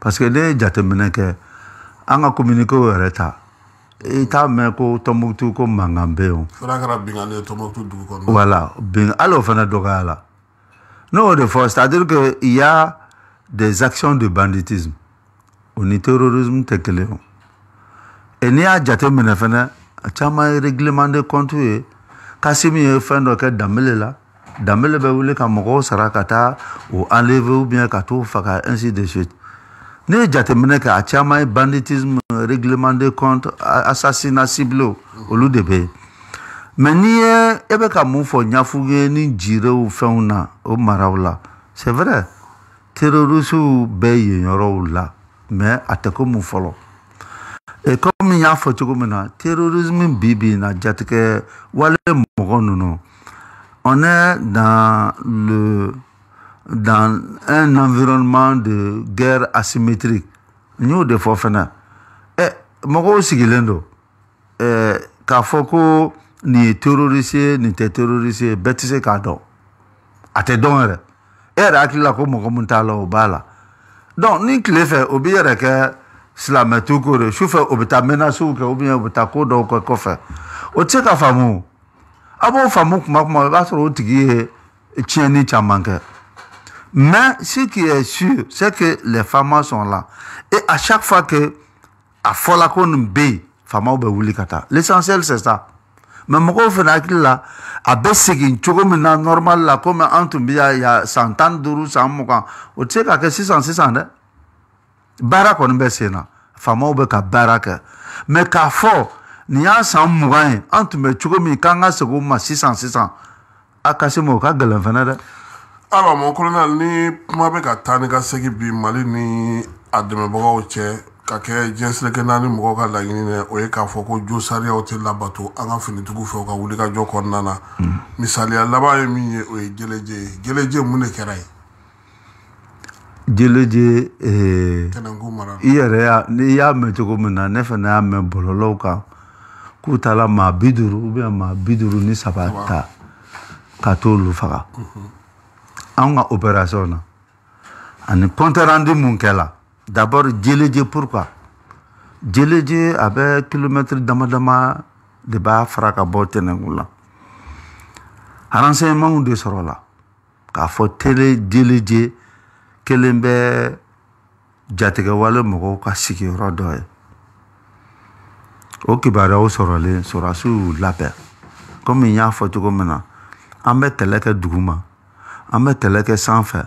parce ne ye jateminɛ kɛ an ka communiquew yɛrɛ ta i t'a mɛn ko tɔnbuktu ko mankan bɛ yen voilà bin hali o fana dɔgɔya la ne y'o de fɔ c'est à dire que il des actions de banditisme ni terrorisme tɛ kelen o e n'i y'a jate minɛ fɛnɛ a caman compte ye kasimi ye fɛn dɔ kɛ danbele la danbele le wuli ka mɔgɔw sara ka o ou bien ka t'o ainsi de suite e n'i ye jateminɛ kɛ a caman ye banditisme réglementer compte assassinat ciblé olu de bɛ mais n'i ye e ka mun ni jirew fɛnw na o maraoula. c'est vrai terorisiw bɛ yen yɔrɔw la mɛ a tɛ komi fɔlɔ e komi n y'a fɔ cogo min na terorisimu wale mɔgɔ ninnu on est dans le dans un environnement de guerre asymétrique n y'o de fɔ fɛnɛ ɛ mɔgɔw sigilen don ɛ k'a fɔ ko nin ye terorisi ye nin tɛ e yɛrɛ hakili la ko mɔgɔ mun t'a la o b'a la donc ni tile fɛ o bɛ yɛrɛ kɛ silamɛtu ko de sufɛ o bɛ taa menasiw kɛ ou bien o bɛ taa ko dɔw kɛ kɔfɛ o tɛ se ka faamu a b'o faamu kuma kuma i b'a sɔrɔ o tigi ye tiɲɛni caman kɛ mais ce qui est sûr c'est que les femmes sont là et à chaque fois que a fɔla ko nin bɛ yen faamaw bɛ wuli ka taa l'essentiel c'est ça. Ma mɔgɔwfen hakilila a bɛ segin cogo min na nɔrɔmali la komi an tun bɛ yan san tan duuru san mugan o tɛ se ka kɛ sisan sisan dɛ baara kɔni bɛ sen na faamaw bɛ ka baara kɛ mɛ k'a fɔ nin y'a san mugan ye an tun bɛ cogo min k'an ka segin o ma sisan sisan a kasi ma o ka gɛlɛn fana dɛ. alamu kolonɛli ni kuma bɛ ka taa ni ka segin bi mali ni a dɛmɛbagaw cɛ. ka kɛ diɲɛsirikɛ naani mɔgɔ ka laɲini dɛ o ye k'a fɔ ko jo sariyaw tɛ labato an ka finitigiw fɛ u ka wuli ka jɔ kɔnɔna na hmm. misaliya laban ye min ye o ye jeleje ye jeleje mun de kɛra ye jeleje ee, i yɛrɛ n'i y'a mɛn cogo min na ne fana y'a mɛn bɔlɔlɔw kan k'u taara maa bi duuru ubiyɛn maa bi duuru ni saba ta ka t'olu faga anw ka opɛrasiyɔn na ani kɔntɛrandi mun kɛla d'abord Djeleje pourquoi Djeleje a bɛ kilomɛtiri dama dama de b'a fara ka bɔ tɛnɛnkun la renseignementw de sɔrɔ la k'a fɔ tele Djeleje kelen bɛ jatigɛwale mɔgɔw ka sigiyɔrɔ dɔ ye o kibaruyaw sɔrɔlen sɔrɔdasiw y'u labɛn komi n y'a fɔ cogo min na an bɛ kɛlɛ kɛ dugu ma an bɛ kɛlɛ kɛ sanfɛ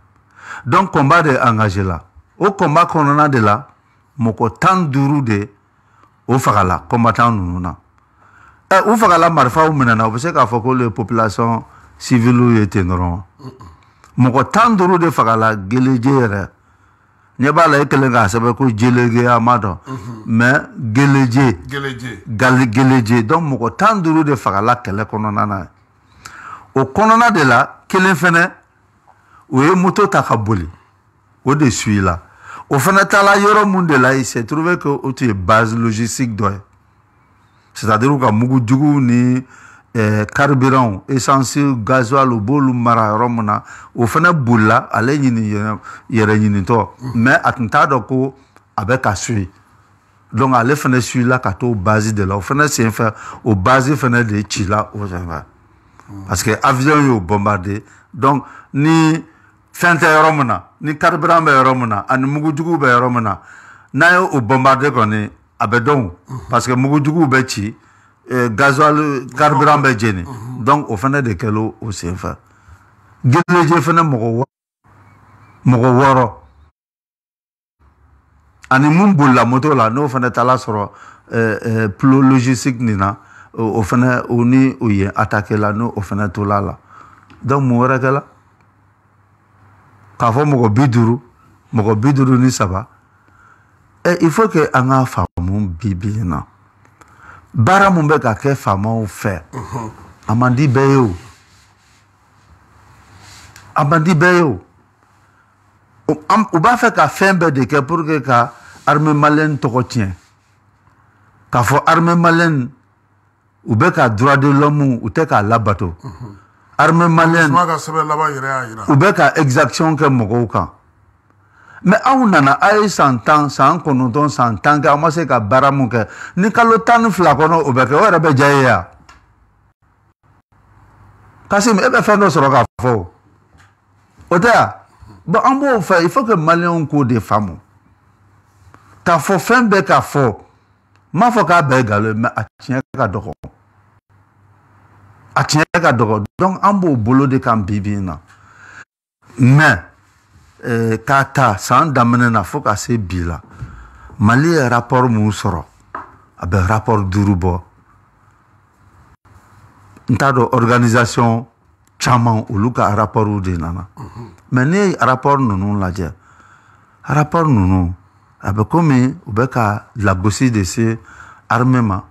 donc combat de engagé la o combat kɔnɔna de la mɔgɔ tan duuru de o fagala combattant ninnu na ɛ u fagala marifaw minɛna u bɛ se k'a fɔ ko le population civile ye ten dɔrɔn wa mɔgɔ tan duuru de fagala geleje yɛrɛ ɲɛ b'a la e kelen k'a sɛbɛn ko jelege a ma dɔn mais geleje geleje donc mɔgɔ tan duuru de fagala kɛlɛ kɔnɔna na o kɔnɔna de la kelen fɛnɛ u ye moto ta ka de su i la o monde taala yɔrɔ la il s'est trouvé que o tun base logistique doit c'est à dire u mugu dugu ni eh, carburant essence gasoil u b'olu mara yɔrɔ mun na o fana bolila ale ɲini ni to. mais a tun t'a dɔn ko a bɛ donc allez fana su là ka base de la o fana faire au base fana de chila, o va parce que avion y'o bombardé donc ni fɛn tɛ yɔrɔ min na ni karibiran bɛ yɔrɔ min na ani mugujuguw bɛ yɔrɔ min na n'a ye o bɔnbade kɔni a bɛ dɔn parce que mugujuguw bɛ ci eh, gasoil karibiran bɛ jeni donc o fana de kɛl'o o sen fɛ geleje fana mɔgɔ wɔɔrɔ ani mun bolila moto la n'o fana taala sɔrɔ eh, eh, pulo logistique nin na o fana o ni o ye attaqué la n'o fana tola la donc mun wɛrɛ kɛla k'a fɔ mɔgɔ bi duuru mɔgɔ bi duuru ni saba ɛ eh, il faut que an k'a faamu bi bi in na baara min bɛ ka kɛ faamaw fɛ a man di bɛɛ ye o a man di bɛɛ ye o u b'a fɛ ka fɛn bɛɛ de kɛ pour que ka armée malienne tɔgɔ tiɲɛ k'a fɔ armée malienne u bɛ ka droit de l'homme u tɛ k'a labato. Mm -hmm. armée malienne u bɛ ka exaction kɛ mɔgɔw kan mɛ aw nana a ye san tan san kɔnɔntɔn san tan kɛ aw ma se ka baara mun kɛ ni kalo tan ni fila kɔnɔ o bɛ kɛ o yɛrɛ bɛ diya e ya kasi e bɛ fɛn dɔ sɔrɔ k'a fɔ o o tɛ ya bɔn an b'o fɛ il faut que maliyɛnw k'o de faamu k'a fɔ fɛn bɛɛ k'a fɔ n m'a fɔ k'a bɛɛ ye nkalon ye mɛ a tiɲɛ ka dɔgɔ. a tiɲɛ ka dɔgɔ donc an b'o bolo de kan bi bi in na mais eh, k'a ta san daminɛ na fo ka se bi la mali ye rapport mun sɔrɔ a bɛ rapport duuru bɔ n t'a dɔn organisation caman olu ka rapportw de nana mm -hmm. mais ne ye rapport ninnu lajɛ rapport ninnu a bɛ komi u bɛ ka lagosi de se armée ma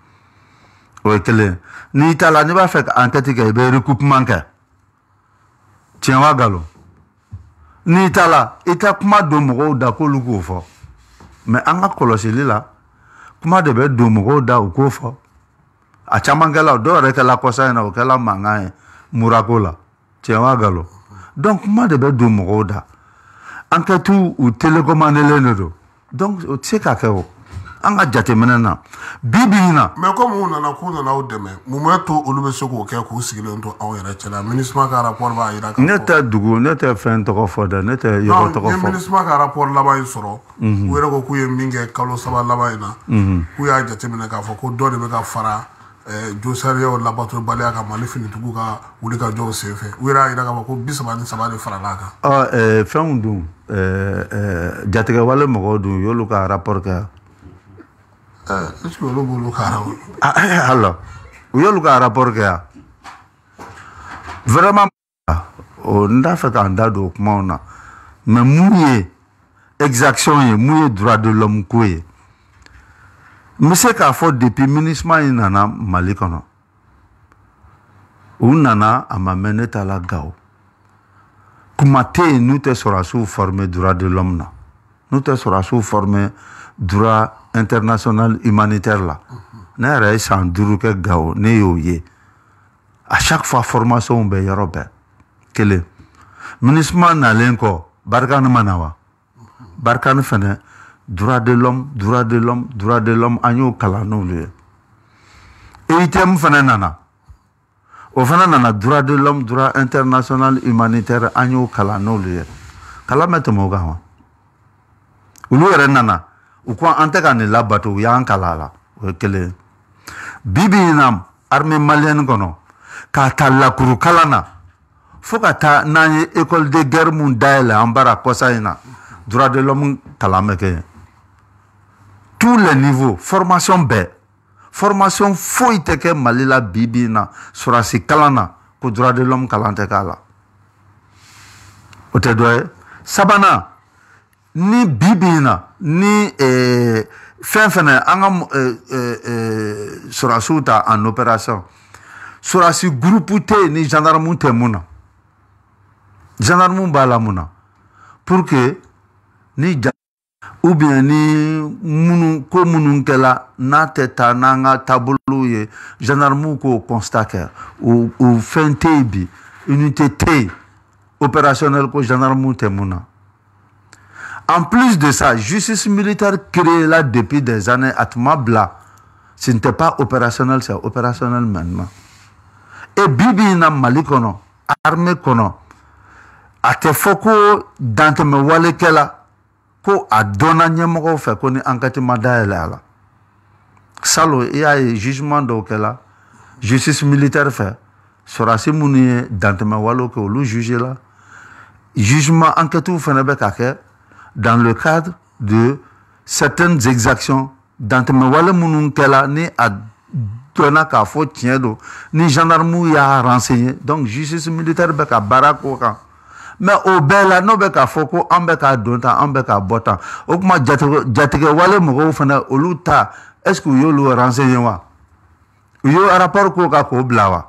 o ye kelen n'i ta la n'i b'a fɛ ka enquête kɛ i bɛ recoupement kɛ tiɲɛ wa nkalon n'i ta la i tɛ kuma don mɔgɔw da k'olu k'o fɔ mɛ an ka kɔlɔsili la kuma de bɛ don mɔgɔw da u k'o fɔ a caman kɛla dɔw yɛrɛ kɛla kɔsa in na o kɛla mankan ye murako la e, tiɲɛ wa nkalon donc kuma de bɛ don mɔgɔw da enquête u télécommandelen de don donc o tɛ se ka kɛ o. anga jate menena bibi na me ko mu na. mɛ k'u na na dɛmɛ mun b'a to olu bɛ soko ke k'u sigile nto aw yɛrɛ chela minisma ka rapport b'a ira k'a neta dugu neta fen to ko fɔ dɛ ne tɛ yɔrɔ tɔgɔ fɔ. n ka rapport la ba isoro u yɛrɛ ko k'u ye minge kɛ kalo saba la ba ina k'u y'a jate mena k'a fɔ ko dɔ de me ka fara eh jo sare la sariyaw balia ka mali fini finitigiw ka wuli ka jo se fe u yɛrɛ y'a k'a fɔ ko bi saba ni saba de ah eh fen dun eh jate ka wale mo ko dun yo lu ka rapport ka est-ce que olu b'olu ka ala u y'olu ka rapport kɛ vraiment on oh, n t'a fɛ k'an da don o mais mun exaction ye droit de l'homme ko ye n bɛ se k'a fɔ depuis MINUSMA in nana Mali kɔnɔ u nana a ma mɛn ne ta la Gawo kuma tɛ yen n'u tɛ sɔrɔsiw former droit de l'homme na n'u tɛ sɔrɔsiw former droit international humanitaire la ne yɛrɛ ye san duuru kɛ gawo ne y'o ye à chaque fois formation bɛ yɔrɔ bɛɛ kelen minisima nalen kɔ barikani ma na wa barikani fɛnɛ droit de l'homme droit de l'homme droit de l'homme an y'o kalan n'olu ye EITM fɛnɛ nana o fana nana droit de l'homme droit international humanitaire an y'o kalan n'olu ye kalan bɛ tɛmɛ o kan wa olu yɛrɛ nana u ko an tɛ ka nin labato u y'an kala la o ye kelen bi bi in na armée kɔnɔ k'a ta lakurukalan na fo ka taa n'an ye école de guerre mun dayɛlɛ an bara kɔsa in na droit de l'homme kalan bɛ kɛ yen tous les niveaux formation bɛɛ formation foyi tɛ kɛ mali la bi bi na kalan na ko droit de l'homme kalan tɛ k'a la o tɛ dɔ ye sabanan ni bi bi na ni eh, fɛn fɛnɛ an ka eh, eh, eh sɔrɔsiw ta en opération sɔrɔsi gurupu tɛ yen ni gendarme tɛ mun na gendarme b'a la mun na pour que ni ja ou bien ni minnu ko minnu kɛla n'a tɛ taa n'an ka taabolow ye gendarme k'o constat kɛ o o fɛn tɛ yen bi unité tɛ yen opérationnel ko gendarme tɛ mun na. En plus de ça, justice militaire créée là depuis des années à Tmabla, ce n'était pas opérationnel, c'est opérationnel maintenant. Et Bibi na Mali kono, armée kono, a te fɔ ko dantɛmɛ wale kɛla ko a dɔnna ɲɛmɔgɔw fɛ ko ni enquête ma dayɛlɛ a la salon i e y'a ye jugement dɔw kɛla justice militaire fɛ sɔrasi minnu ye dantɛmɛ walew kɛ olu jugé la jugement enquêtes fɛnɛ bɛ ka kɛ dans le cadre de certaines exactions dantɛmɛ wale minnu kɛla ni a dɔnna k'a fɔ tiɲɛ don ni gendarmew y'a renseigné donc justice militaire bɛ ka baara k'o kan mɛ o bɛɛ la n'o bɛ k'a fɔ ko an bɛ k'a don tan an bɛ k'a bɔ tan fana olu est ce que u y'olu renseigné wa u y'o rapport k'o kan k'o bila wa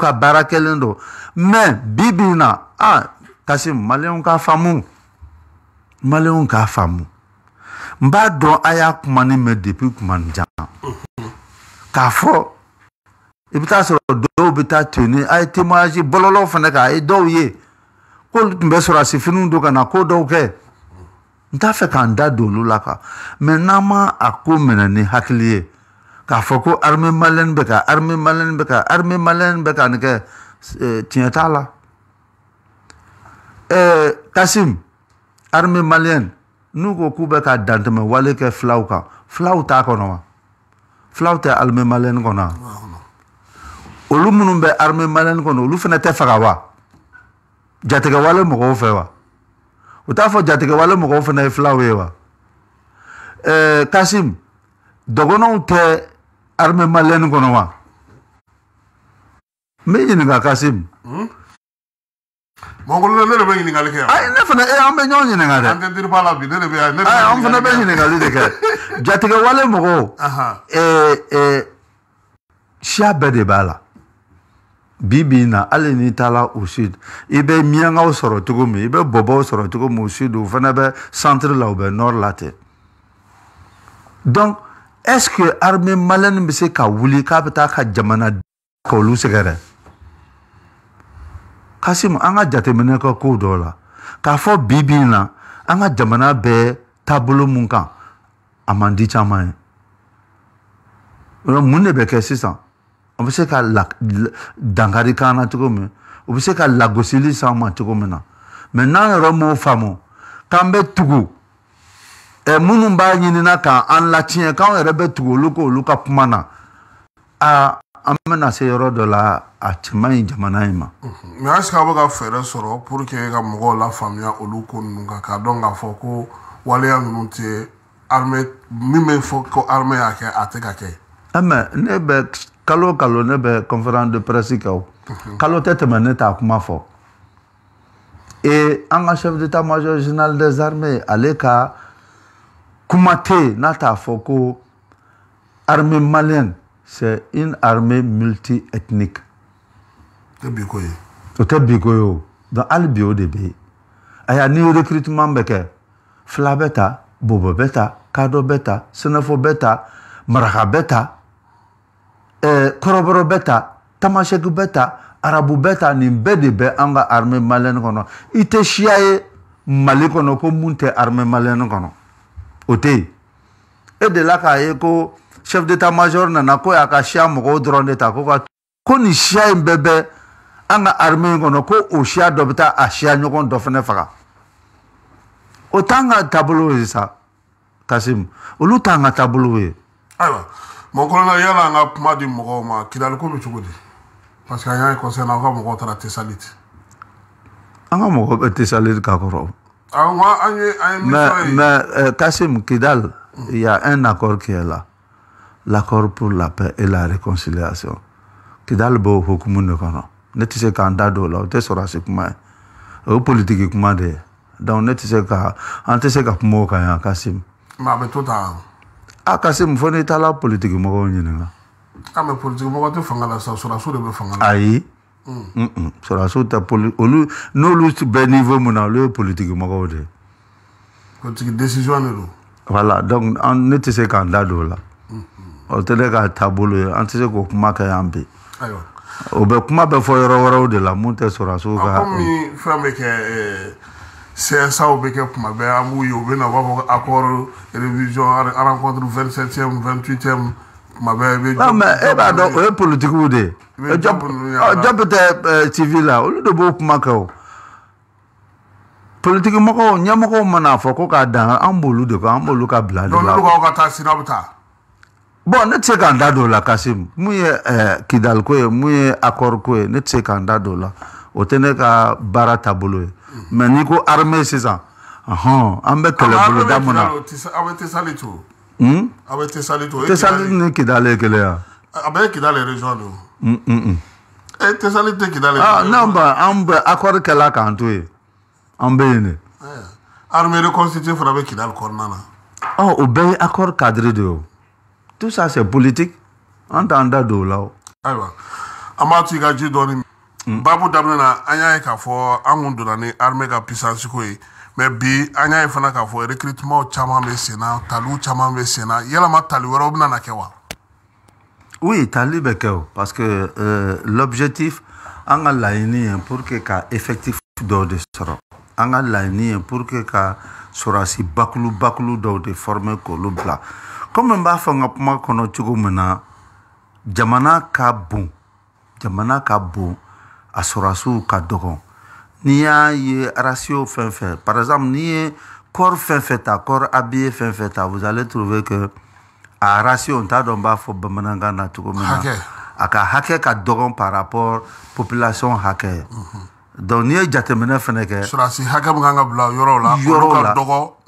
ka baara kɛlen don mɛ bi bi ah, kasi ka maliyɛnw k'a faamu n b'a dɔn a y'a kumanin mɛn depi kuma jan k'a fɔ i bɛ taa sɔrɔ dɔw bɛ taa to a ye témoignage bɔlɔlɔw fana kan a ye dɔw ye k'olu tun bɛ sɔrɔsifiniw don ka na ko dɔw kɛ n t'a fɛ k'an da don olu la kan mɛ n'an ma a ko minɛ ni hakili ye k'a fɔ ko armée malienne bɛ ka armée malienne bɛ ka armée malienne bɛ ka nin kɛ tiɲɛ t'a la ɛɛ kasim. armée malienne n'u ko k'u bɛ ka dantɛmɛ wale kɛ filaw kan filaw t'a kɔnɔ wa filaw tɛ armée malienne kɔnɔ wa olu minnu bɛ armée malienne kɔnɔ olu fana tɛ faga wa jatigɛwale mɔgɔw fɛ wa u t'a fɔ jatigɛwale mɔgɔw fana ye filaw ye wa ɛɛ eh, kasim dɔgɔnɔw tɛ armée malienne kɔnɔ wa n bɛ ɲininka kasim. Hmm? mɔgɔlɔ ne de bɛ ɲininkali kɛ yan. ayi ne fana ee eh, an bɛ ɲɔgɔn ɲininka dɛ. an tɛ diriba la bi ne de bɛ yan. ayi an fana bɛ ɲininkali de kɛ jatigɛwale mɔgɔw. ɛɛ ɛɛ eh, eh, siya bɛɛ de b'a la. bi bi in na hali n'i taara o sud i bɛ miyankaw sɔrɔ cogo min i bɛ bɔbɔw sɔrɔ cogo min o sud o fana bɛ centre la o bɛ nord la ten donc est ce que armée malienne bɛ se ka wuli k'a bɛ taa ka jamana k'olu sɛgɛrɛ. kasimu an ka jateminɛ kɛ kow dɔ la k'a fɔ bi bi na an ka jamana bɛɛ taabolo mun kan a man di caman ye mun de bɛ kɛ sisan o bɛ se ka dankari k'an na cogo min o bɛ se ka lagosili s'an ma cogo min na mɛ n'an yɛrɛ m'o faamu k'an bɛ tugu ɛ e minnu b'a ɲinina k'an latiɲɛ k'an yɛrɛ bɛ tugu olu kɔ ka kuma na aa an bɛna se yɔrɔ dɔ la a tɛ man ɲi jamana in ma. mɛ ɛseke a bɛ ka fɛɛrɛ sɔrɔ puruke ka mɔgɔw lafaamuya olu ko ninnu kan k'a dɔn k'a fɔ ko waleya ninnu tɛ armée min bɛ fɔ ko armée y'a kɛ a tɛ ka kɛ. Eh, mɛ ne bɛ kalo o kalo ne bɛ conférence de presse kɛ o kalo tɛ tɛmɛ ne t'a kuma fɔ et an ka chef d'état major général des armées ale ka kuma tɛ yen n'a t'a fɔ ko armée malienne. c'est une armée multi-ethnique. o tɛ biko ye o donc hali bi o de bɛ yen ayiwa ni recrutement bɛ kɛ fila bɛ ta bɔbɔ bɛ ta kadɔ bɛ ta sɛnɛfɔ bɛ ta maraka bɛ ta ɛɛ kɔrɔbɔrɔ bɛ ta tamasɛki bɛ ta arabu bɛ ta nin bɛɛ de bɛ an ka armée maliyɛnni kɔnɔ i tɛ siya ye mali kɔnɔ ko mun tɛ armée maliyɛnni kɔnɔ o tɛ yen e delila k'a ye ko. chef d'état-major nana ko y'a ka siya mɔgɔw dɔrɔn de ta ko ka ko nin siya in bɛɛ bɛ an ka armée in kɔnɔ ko o siya dɔ bɛ taa a siya ɲɔgɔn dɔ fana faga o t'an ka taabolo ye sa kasimu olu t'an ka taabolo ye. ayiwa mɔgɔ kɔnɔna yala an ka kuma di mɔgɔw ma kidali ko bɛ cogo di parce que an y'a ye kɔsɛbɛ n'aw ka mɔgɔw taara tesaliti. an ka mɔgɔw bɛ tesaliti k'a kɔrɔ. awɔ an ye an ye min fɔ ye. mais mais kasimu kidali il y a un accord qui est là. l'akor pou la pe et la rekonsilyasyon. Ki dal bo pou kou mounen kanan. Netisek an dadou la ou te sorase kouman. Ou politikik e kouman de. Don netisek an te sekap mou kanyan Kasim. Ma be toutan an. A Kasim founi e tala politikik e mou gwenjene la. A me politikik mou gwenjene founan la sa. Sorase ou de be founan la. A yi. Sorase ou te politikik mou gwenjene. Nou lou si benive mounan lou politikik mou gwenjene. Kouti ki desijwane lou. Vala. Don netisek an dadou la. ɔtɛ dɛ k'a taabolo ye an tɛ se k'o kuma kɛ yan bi o bɛ kuma bɛ fɔ yɔrɔ wɛrɛw de la mun tɛ sɔrɔ a sugu ka. komi fɛn bɛ kɛ ɛɛ csaw bɛ kɛ kuma bɛɛ an b'u ye u bɛ na u b'a fɔ ko accord révision rencontre vingt septième vingt huitième kuma bɛɛ i bɛ jɔ. mɛ e b'a dɔn o ye politikiw de ye jɔ bɛ tɛ ɛɛ tv la olu de b'o kuma kɛ o politique mɔgɔw ɲɛmɔgɔw mana fɔ ko k'a dan an b'olu de kɔ an b'olu ka bila de la. dɔnku n'olu k'aw ka taa sini bɛ taa bon ne tɛ se ka n da don o la kasimu mun ye ɛɛ kidali ko ye mun ye akɔri ko ye ne tɛ se ka n da don o la o tɛ ne ka baara taabolo ye mɛ n'i ko armée sisan ɔhɔn an bɛ kɛlɛboloda mun na. aw bɛ tesali to. aw bɛ tesali to. tesali ni kidali ye kelen ye. a bɛɛ ye kidali région de ye o. ee tesali tɛ kidali. aa n'an bɛ an bɛ akɔri kɛla k'an to yen an bɛ yen de. armée reconstituée fana bɛ kidali kɔnɔna na. ɔ o bɛɛ ye akɔri kadiri de ye o. Tout sa se politik, anta anta dou la ou. Ayo an, amatou gaji doni, hmm. babou tabnen an, anya e ka fo, an gondou dani, arme ka pisansi kwe, me bi, anya e fena ka fo, rekritman ou chaman ve senan, talou chaman ve senan, yel amat talou, wero ou nan a kewa? Oui, talou be kewa, paske euh, l'objetif, an la eni en, pou ke ka efektif dou de soro. An la eni en, pou ke ka soro si baklou, baklou dou de forme kolou bla. Comme on va faire n ka kuma kɔnɔ jamana ka jamana ka bon a ka y n'i ratio fin par exemple n'i corps fin fait ta corps habillé fin ta vous allez trouver que à ratio on t'a dɔn bas na cogo na a ka hakɛ par rapport population hacker mhm. donc n'i ye jateminɛ fɛnɛ kɛ sɔrɔsi la Yoro la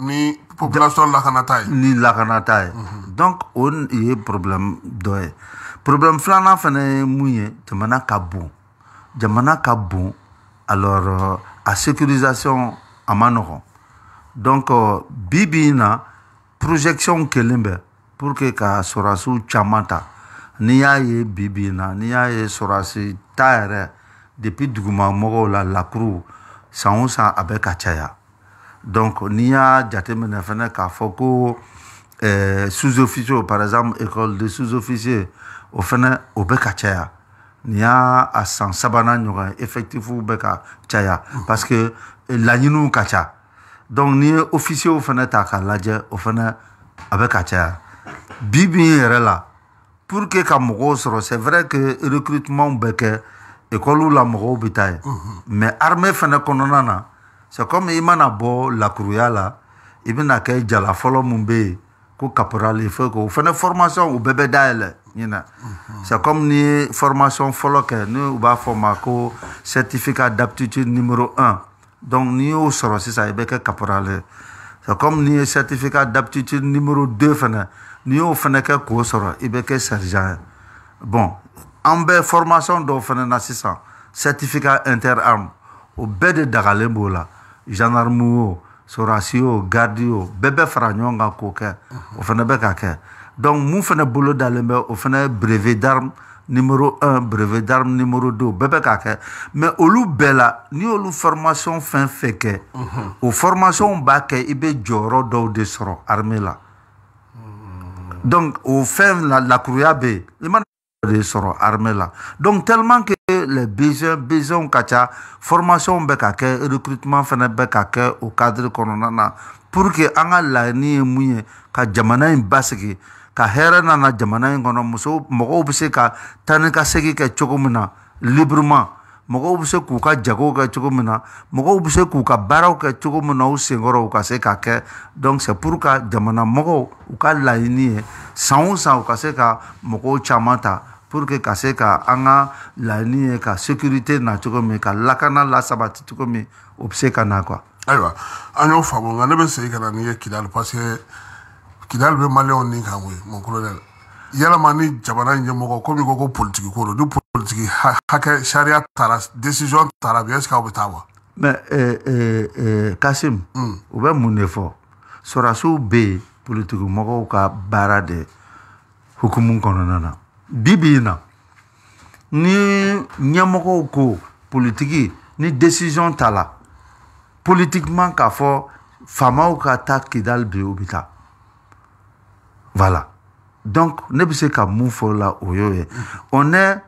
ni population lakanata ni lakanata tay donc y a problème donc problème filanan fɛnɛ ye mun jamana bon je manaka bon alors euh, à sécurisation a donc euh, bibina projection kelimbe pour que ka sorasu chamata n'i y'a ye bi na n'i y'a ye sɔrasi depuis dugumamɔgɔw la la san ça san a donc n'i y'a jateminɛ fɛnɛ k'a fɔ ko eh, sous-officier par exemple école de sous-officier o fɛnɛ o bɛ ka caya nin y'a a san sabanan ɲɔgɔn ye effectifu bɛ ka caya parce que laɲiniw ka ca donc n'i ye officiers fɛnɛ ta k'a lajɛ o fɛnɛ a bɛ ka caya bi bi yɛrɛ la pour que ka mɔgɔw sɔrɔ c'est vrai que recrutement bɛ kɛ école la mɔgɔw bɛ taa ye mais armée fɛnɛ kɔnɔna na c'est comme i mana bɔ lakuruya la i bɛna kɛ jala fɔlɔ mun bɛ yen ko caporal il faut que o fana formation o bɛɛ bɛ dayɛlɛ ɲina c'est comme ni ye formation fɔlɔ kɛ ni u b'a fɔ ma ko certificat d'aptitude numéro un donc n'i y'o sɔrɔ sisan i bɛ kɛ caporal ye c'est comme ni ye certificat d'aptitude numéro deux fana n'i y'o fana kɛ k'o sɔrɔ i bɛ kɛ sergent ye bon an bɛ formation dɔw fana na sisan certificat inter arme o bɛɛ de dagalen b'o la. Jean wo sorasi gardio, gardi wo bɛɛ bɛ fara ɲɔgɔn donc mun fana bolo dalen bɛ brevet d'arme numéro 1 brevet d'arme numéro 2 mais olu n'i y'olu formation fin fɛn kɛ mhm. o formation b'a kɛ i bɛ jɔyɔrɔ dɔw de sɔrɔ la mhm. donc o la lakuruya bɛ yen de donc tellement que les besoins besoins ka ca formation bɛ ka kɛ recrutement fɛnɛ bɛ ka kɛ o cadre kɔnɔna na pour que an ka laɲini ye mun ye ka jamana in basigi ka hɛrɛ nana jamana in kɔnɔ muso mɔgɔw bɛ se ka tani ka segin kɛ cogo min na librement mɔgɔw bɛ se k'u ka jagow kɛ cogo min na mɔgɔw bɛ se k'u ka baaraw kɛ cogo min na u senkɔrɔ u ka se ka kɛ donc c'est pour ka jamana mɔgɔw u ka laɲini ye san o san u ka se ka mɔgɔw caman ta pour que ka se ka an e ka laɲini ye ka sécurité na cogo min ka lakana lasabati cogo min o bɛ se ka na quoi. ayiwa an y'o faamu nka ne bɛ segin ka na n'i ye kidali parce que kidali bɛ maliyɛnw ni kan koyi mon colonel yalama ni jamana ɲɛmɔgɔ komi i ko ko politiki ko don ni politiki hakɛ sariya taara décision taara bi est ce que aw bɛ taa wa. mɛ ɛɛ e, ɛɛ e, kasim. u bɛ mun de fɔ sɔrasiw bɛ yen ka baara de hukumu kɔnɔna na. bibi ni nyamoko ko politiki ni décision tala politiquement politikiman k'a fɔ faamaw ka taa bi voilà donc ne bɛ ka on est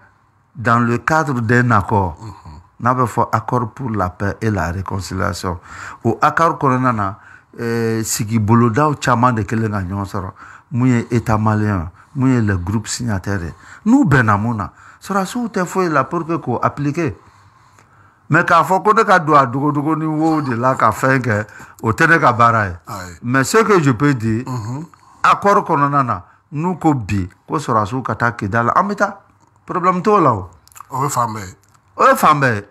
dans le cadre d'un accord mhm. n'a be fɔ accord pour la paix et la réconciliation ou accord kɔnɔna na eh, sigibolodaw chama de kɛlen ka malien moi le groupe signataire Nous n'u bɛnna mun na sɔrɔsiw tɛ la pour que k'o appliquer Mais k'a fɔ ko ne ka don a dogodogoni wo de la ka fɛn kɛ o tɛ ne Mais ce que je peux dire mhm. accord kɔnɔna na Nous ko bi ko sɔrɔsiw ka taa kidala an bɛ taa problème tout là o. o ye fan bɛɛ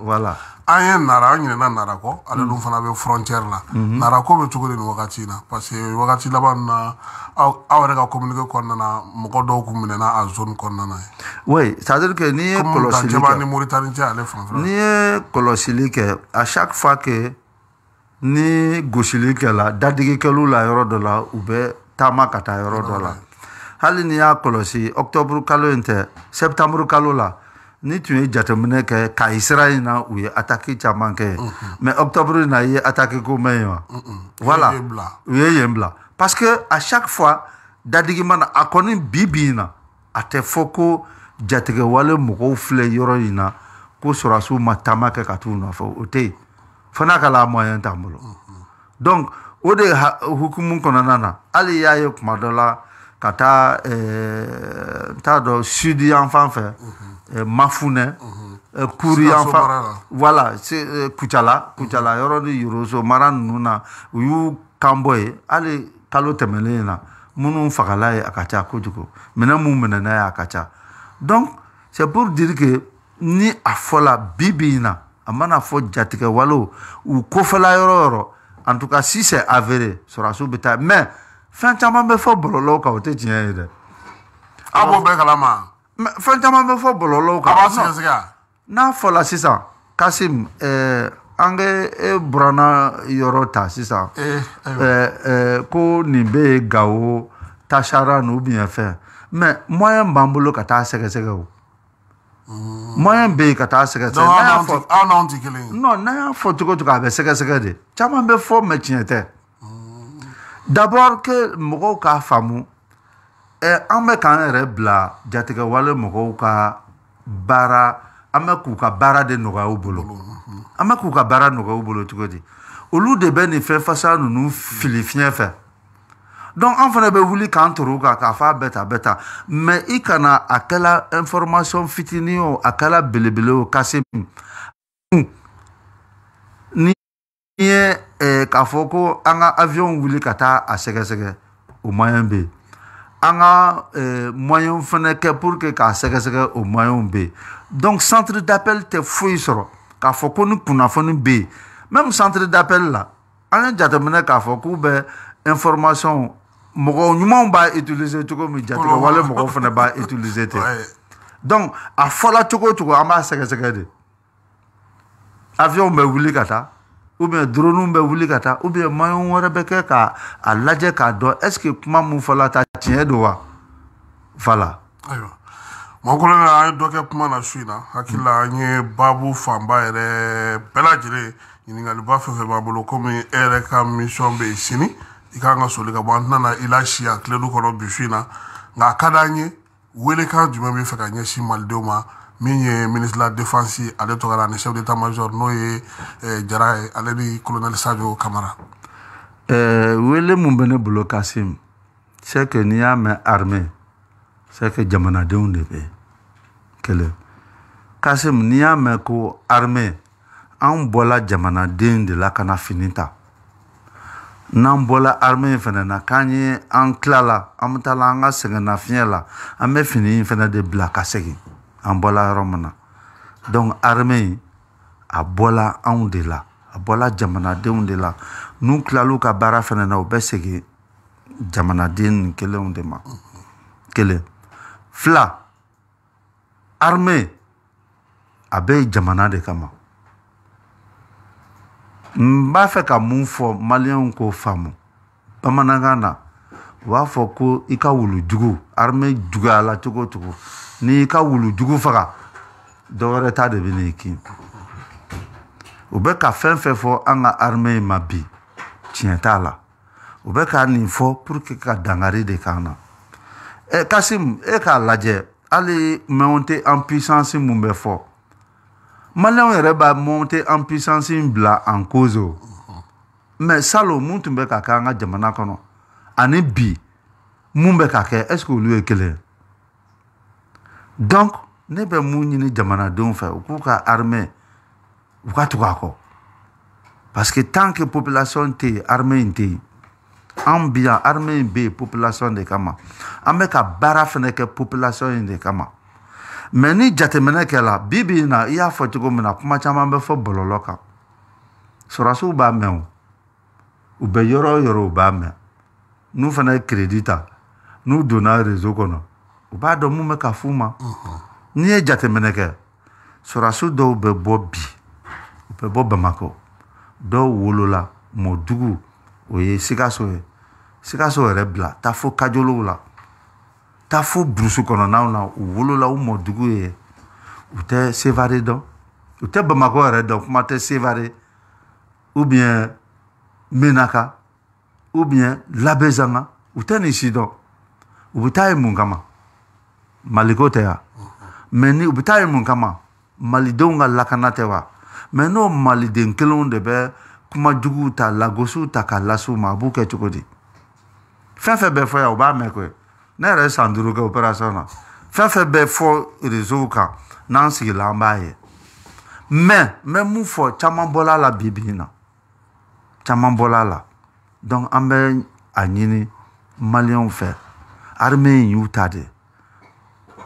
o voilà. an ye nara an ɲinɛna narakɔ mm. ale dun fana bɛ frontiɛri la mm-hmm. narako bɛ cogo de ni wagati na parce que wagati laban na aw yɛrɛ ka communiqué kɔnɔna na mɔgɔ dɔw kun minɛna a zone kɔnɔna na ye oui c'est à dire que n'i ye kɔlɔsili ni Mauritanie cɛ ale fanfɛla n'i ye kɔlɔsili kɛ à chaque fois que ni gosili kɛla dadigikɛliw la yɔrɔ dɔ la u bɛ taama ka taa yɔrɔ dɔ la hali n'i y'a kɔlɔsi octobre kalo in tɛ septembre kalo la ni tun ye jateminɛ kɛ kayi sira in na u ye ataki caman kɛ mm -hmm. mais octobre in na i ye ataki ko mɛn ye wa mm -hmm. voilà u ye yen bila parce que à chaque fois dadigima na a kɔni bi bi in na a tɛ fɔ ko jatigɛwale mɔgɔw filɛ yɔrɔ in na ko sɔrasiw ma taama kɛ ka t'u nɔfɛ o tɛ yen fo n'a ka la moyen t'an bolo donc o de hukumu kɔnɔna na hali i y'a ye kuma dɔ la. ka taa eh, n t'a dɔn sudi yan fan fɛ eh, mafunɛ eh, kuri yan fan voilà kucala kucala yɔrɔ ni yoroso mara ninnu na u y'u kanbɔ ye hali kalo tɛmɛnen na minnu fagala ye a ka ca kojugu minɛn mun minɛna ye a ka ca donc c'est pour dire que ni a fɔla bi bi in na a mana fɔ jatigɛwalew u kofɛla yɔrɔ yɔrɔ en tout cas si c'est avéré sɔrasiw bɛ taa mais fɛn caman bɛ fɔ bɔlɔlɔw kan o tɛ tiɲɛ ye dɛ. a b'o bɛɛ kalama. mɛ fɛn caman bɛ fɔ bɔlɔlɔw kan. a b'a sɛgɛsɛgɛ. n'a fɔla sisan kasimu ɛɛ an kɛ e buranna yɔrɔ ta sisan. Eh, ɛɛ ɛɛ ko nin bɛ yen gawo tasara ni ubiyɛn fɛn mɛ moyen b'an bolo ka taa sɛgɛsɛgɛ o. Hmm. moyen bɛ yen ka taa sɛgɛsɛgɛ. donc aw n'anw ti kelen ye. non n'an y'a fɔ cogo o cogo a bɛ sɛgɛsɛgɛ de caman bɛ fɔ mɛ tiɲɛ tɛ. d'abord ke mɔgɔw k'a faamu ɛ an bɛ k'an yɛrɛ bila jatigɛwale mɔgɔw ka baara an bɛ k'u ka baara de nɔgɔya u bolo an bɛ k'u ka baara nɔgɔya u bolo cogo di olu de bɛ nin fɛn fasa ninnu fili fiɲɛ fɛ donc an fana bɛ wuli k'an toro u kan k'a fɔ a bɛ tan a bɛ tan mɛ i kana a kɛla information fitinin o a kɛla belebele o ka se min ni ye eh, k'a fɔ ko an ka avion wuli ka taa a sɛgɛsɛgɛ o moyen bɛ yen an ka eh, moyen fɛnɛ kɛ pour que k'a sɛgɛsɛgɛ o moyen bɛ yen donc centre d'appel tɛ foyi sɔrɔ k'a fɔ ko ni kunnafoni bɛ yen même centre d'appel la an ye jateminɛ k'a fɔ k'u bɛ information mɔgɔ ɲumanw b'a utiliser cogo min jatigɛ wale mɔgɔw fana b'a utiliser ten donc a fɔla cogo o cogo an b'a sɛgɛsɛgɛ de avion bɛ wuli ka taa. droninw bɛ wuli ka taa mayɔn wɛrɛ bɛ kɛ k'a lajɛ k'a dɔn est ce que kuma mun fɔla ta tiɲɛ don wa voilà. ayiwa mɔgɔkɔrɔ la an ye dɔ kɛ kuma na su in na hakili la an ye baabu fanba yɛrɛ bɛɛ lajɛlen ɲininkaliba fɛn fɛn b'a bolo komi e yɛrɛ ka mission bɛ yen sini i kan ka soli ka bɔ an tɛna i la si a tiledu kɔnɔ bi su in na nka a ka d'an ye welekan jumɛn bɛ fɛ ka ɲɛsin malidenw ma min ministre la défense ye ale tɔgɔ la ani chef d'état major n'o ye eh, jara ye ale ni colonel sadio kamara eh, wele mun bɛ ne bolo kasim c'est que n'i y'a mɛn armée c'est que jamanadenw de bɛ kelen kasim n'i y'a mɛn ko armée anw bɔla jamanaden de la ka na fini ta n'an bɔla armée in fɛnɛ na k'an ye an tilala an bɛ taa la an ka sɛgɛnnafiɲɛ la an bɛ fini in fɛnɛ de bila ka segin an bɔla yɔrɔ min na donc armée a bɔla anw de la a bɔla jamanadenw de la n'u tilal'u ka baara fɛnɛ na u bɛ segin jamanaden ni kelenw de ma kelen fila armée a bɛ jamana de kama n b'a fɛ ka mun fɔ maliyɛnw k'o faamu bamanankan na u b'a fɔ ko i ka wulujugu armée juguyala cogo cogo n'i ka wulujugu faga dɔwɛrɛ ta de bɛ n'i kin u bɛ ka fɛn fɛn fɔ an ka armée in ma bi tiɲɛ t'a la u bɛ ka nin fɔ pour que ka dankari de k'an na ɛ kasimu e k'a lajɛ hali monter en puissance mun bɛ fɔ maliyɛnw yɛrɛ b'a monter en puissance bila en cause o mɛ salon mun tun bɛ ka kɛ an ka jamana kɔnɔ ani bi mun bɛ ka kɛ est ce que olu ye kelen ye. donc ne bɛ mun ɲini jamanadenw fɛ u k'u ka armée u ka tugu a kɔ parce que tant que population tɛ yen armée in tɛ yen an bi yan armée in bɛ yen population de kama an bɛ ka baara fana kɛ population in de kama mɛ ni jateminɛ kɛla bi bi in na i y'a fɔ cogo min na kuma caman bɛ fɔ bɔlɔlɔ kan sɔrɔsiw b'a mɛn o u bɛ yɔrɔ o yɔrɔ u b'a mɛn n'u fana ye kiredi ta n'u donna rezo kɔnɔ u b'a dɔn mun bɛ ka f'u ma n'i ye jateminɛ kɛ sɔrɔdasi dɔw bɛ bɔ bi u bɛ bɔ bamakɔ dɔw wolola mɔdugu o ye sikaso ye sikaso yɛrɛ e bila taa fo kajolow la taa fo burusi kɔnɔnaw na u wolola u mɔdugu ye u tɛ sevare dɔn u tɛ bamakɔ yɛrɛ e dɔn kuma tɛ sevare ubiyɛn menaka ubiyɛn labɛnzanga u tɛ nin si dɔn u bɛ taa ye mun kama maliko tɛ wa mɛ ni u bɛ taa ye mun kama malidenw ka lakana tɛ wa mɛ n'o maliden kelenw de bɛ kuma juguw ta lagosiw ta k'a lase u ma a b'u kɛ cogo di fɛn fɛn bɛ fɔ yan u b'a mɛn koyi ne yɛrɛ ye san duuru kɛ opération na fɛn fɛn bɛ fɔ réseau kan n'an sigila an b'a ye mɛ n bɛ mun fɔ caman bɔla a la bi bi in na caman bɔla a la donc an bɛ a ɲini maliyɛnw fɛ armée in y'u ta de ye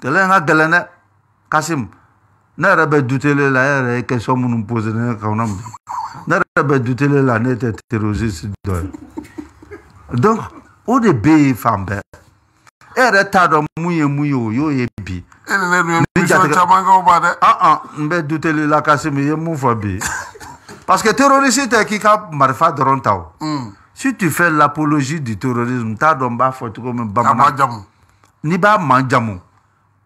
Tè lè nga gè lè nè, Kasim, nè rè bè doutè lè lè, nè rè e kè sò moun mpouzè nè, nè rè bè doutè lè lè, nè tè terorist, donk, ou de bè yi fan bè, e rè tà dò mou yè mou yò, yò yè bi, nè doutè lè lè Kasim, yè mou fò bi, paske teroristè kikap, marifat drontaw, hmm. si tu fè l'apologi di terorism, tà dò mba fò, ni bè mmanjamou,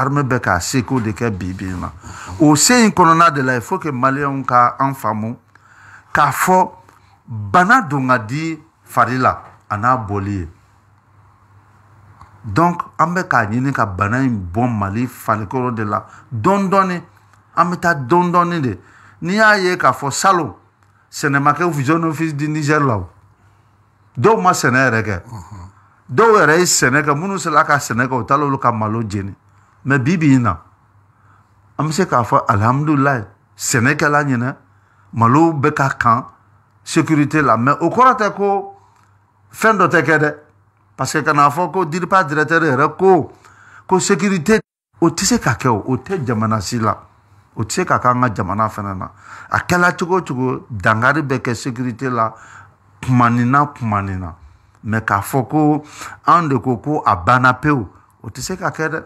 armée bɛ k'a seko de kɛ bi bi in na o se in kɔnɔna de la il faut que maliyɛnw ka an faamu k'a fɔ bana don ka di fari la a n'a bɔli ye donc an bɛ k'a ɲini ka bana in bɔ mali farikolo de la dɔɔni dɔɔni an bɛ taa dɔɔni dɔɔni de n'i y'a ye k'a fɔ salon sɛnɛ ma kɛ zone office di niger la o dɔw ma sɛnɛ yɛrɛ kɛ dɔw yɛrɛ ye sɛnɛ kɛ minnu sera ka sɛnɛ kɛ u taara olu ka malo jeni. mɛ bi bi in na an bɛ se k'a fɔ alihamudulilayi sɛnɛ kɛla ɲinɛ malo bɛ ka kan sécurité la mɛ o kɔrɔ tɛ ko fɛn dɔ tɛ kɛ dɛ parce que ka n'a fɔ ko diripa directeur yɛrɛ ko ko sécurité o tɛ se ka kɛ o o tɛ jamana si la o tɛ se ka kɛ an ka jamana fana na a kɛla cogo o cogo dankari bɛ kɛ sécurité la tuma ni na tuma ni na mɛ k'a fɔ ko an de ko ko a banna pewu. o tɛ se ka kɛ dɛ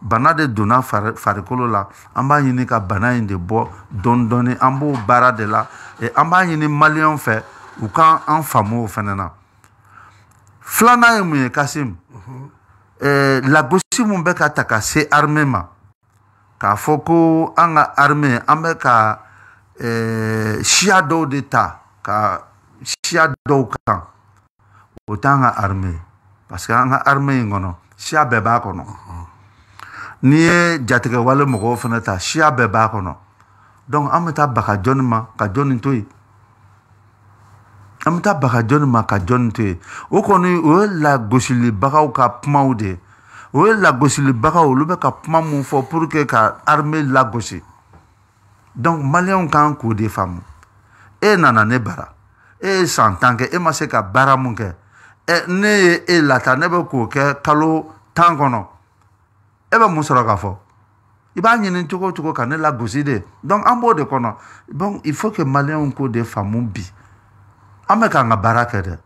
bana de donna farikolo la an b'a ɲini ka bana in de bɔ dɔɔni dɔɔni an b'o baara de la an b'a ɲini maliyɛnw fɛ u ka an faamu o fɛnɛ na filanan ye mun ye kasimu lagosi mun bɛ ka ta ka se arime ma k'a fɔ ko an ka arime an bɛ ka siya dɔw de ta ka siya dɔw kan o t'an ka arime ye parce que an ka arime in kɔnɔ siya bɛɛ b'a kɔnɔ n'i ye jatigɛwale mɔgɔw fana ta siya bɛɛ b'a kɔnɔ donc an bɛ taa baga jɔnni ma ka jɔnni to yen an bɛ taa baga jɔnni ma ka jɔnni to yen o kɔni o ye lagosilibagaw ka kumaw de ye o ye lagosilibagaw olu bɛ ka kuma mun fɔ pour que ka armée lagosi donc maliyɛnw kan k'o de faamu e nana ne bara e ye san tan kɛ e ma se ka baara mun kɛ Eh, ne ye e lata ne bɛ k'o kɛ kalo tan kɔnɔ e bɛ mun sɔrɔ k'a fɔ i b'a ɲini cogo o cogo ka ne lagosi de donc an b'o de kɔnɔ donc il faut que maliyɛnw k'o de faamu bi an bɛ k'an ka baara kɛ dɛ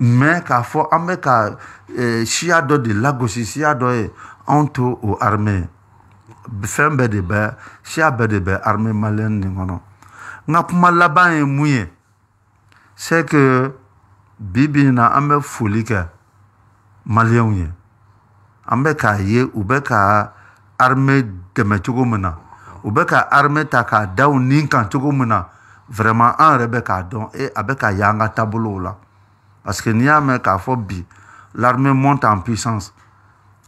mais k'a fɔ an bɛ ka eh, siya dɔ de lagosi siya dɔ ye anw to o armée ye fɛn bɛɛ de bɛ siya bɛɛ de bɛ armée maliyɛnw nin kɔnɔ n ka kuma laban ye mun ye c'est que bi bi in na an bɛ foli kɛ maliyɛnw ye an bɛ k'a ye u bɛ ka arime dɛmɛ cogo min na u bɛ ka arime ta k'a da u nin kan cogo min na vraiment an yɛrɛ bɛ k'a dɔn e a bɛ ka ye an ka taabolow la parce que n'i y'a mɛn k'a fɔ bi l'armée monte en puissance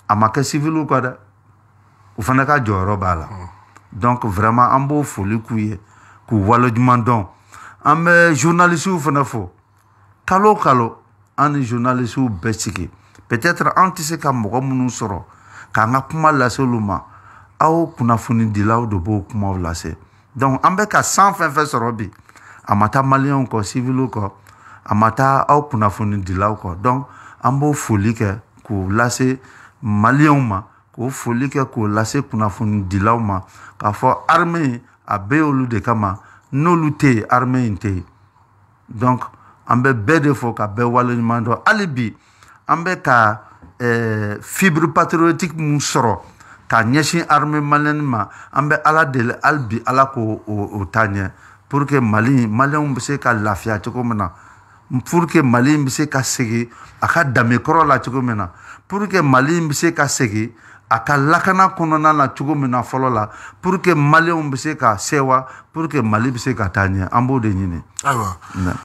a ma kɛ civiliw kɔ dɛ u fana ka jɔyɔrɔ b'a la donc vraiment an b'o foli k'u ye k'u waleɲuman dɔn an bɛ journalistew fana fo kalo o kalo an ni journalisiw bɛɛ sigi peut-être an tɛ se ka mɔgɔ minnu sɔrɔ k'an ka kuma lase olu ma aw kunnafonidilaw de b'o kumaw lase donc an bɛ ka san fɛn fɛn sɔrɔ bi a ma taa maliyɛnw kɔ siviliw kɔ a ma taa aw kunnafonidilaw kɔ donc an b'o foli kɛ k'o lase maliyɛnw ma k'o foli kɛ k'o lase kunnafonidilaw ma k'a fɔ armée a bɛ yen olu de kama n'olu tɛ yen armée in tɛ yen donc an bɛ bɛɛ de fɔ ka bɛɛ waleɲuman dɔn hali bi an bɛ ka eh, fibre patriotique mun sɔrɔ k'a ɲɛsin armée maliyɛnni ma an bɛ ala deli hali bi ala k'o o, o ta ɲɛ pour que mali maliyɛnw bɛ se ka lafiya cogo min na pour que mali bɛ se ka segin a ka damekɔrɔ la cogo min na pour que mali bɛ se ka segin a ka lakana kɔnɔna na cogo min na fɔlɔ la pour que maliyɛnw bɛ se ka sewa pour que mali bɛ se ka taa ɲɛ an b'o de ɲini. ayiwa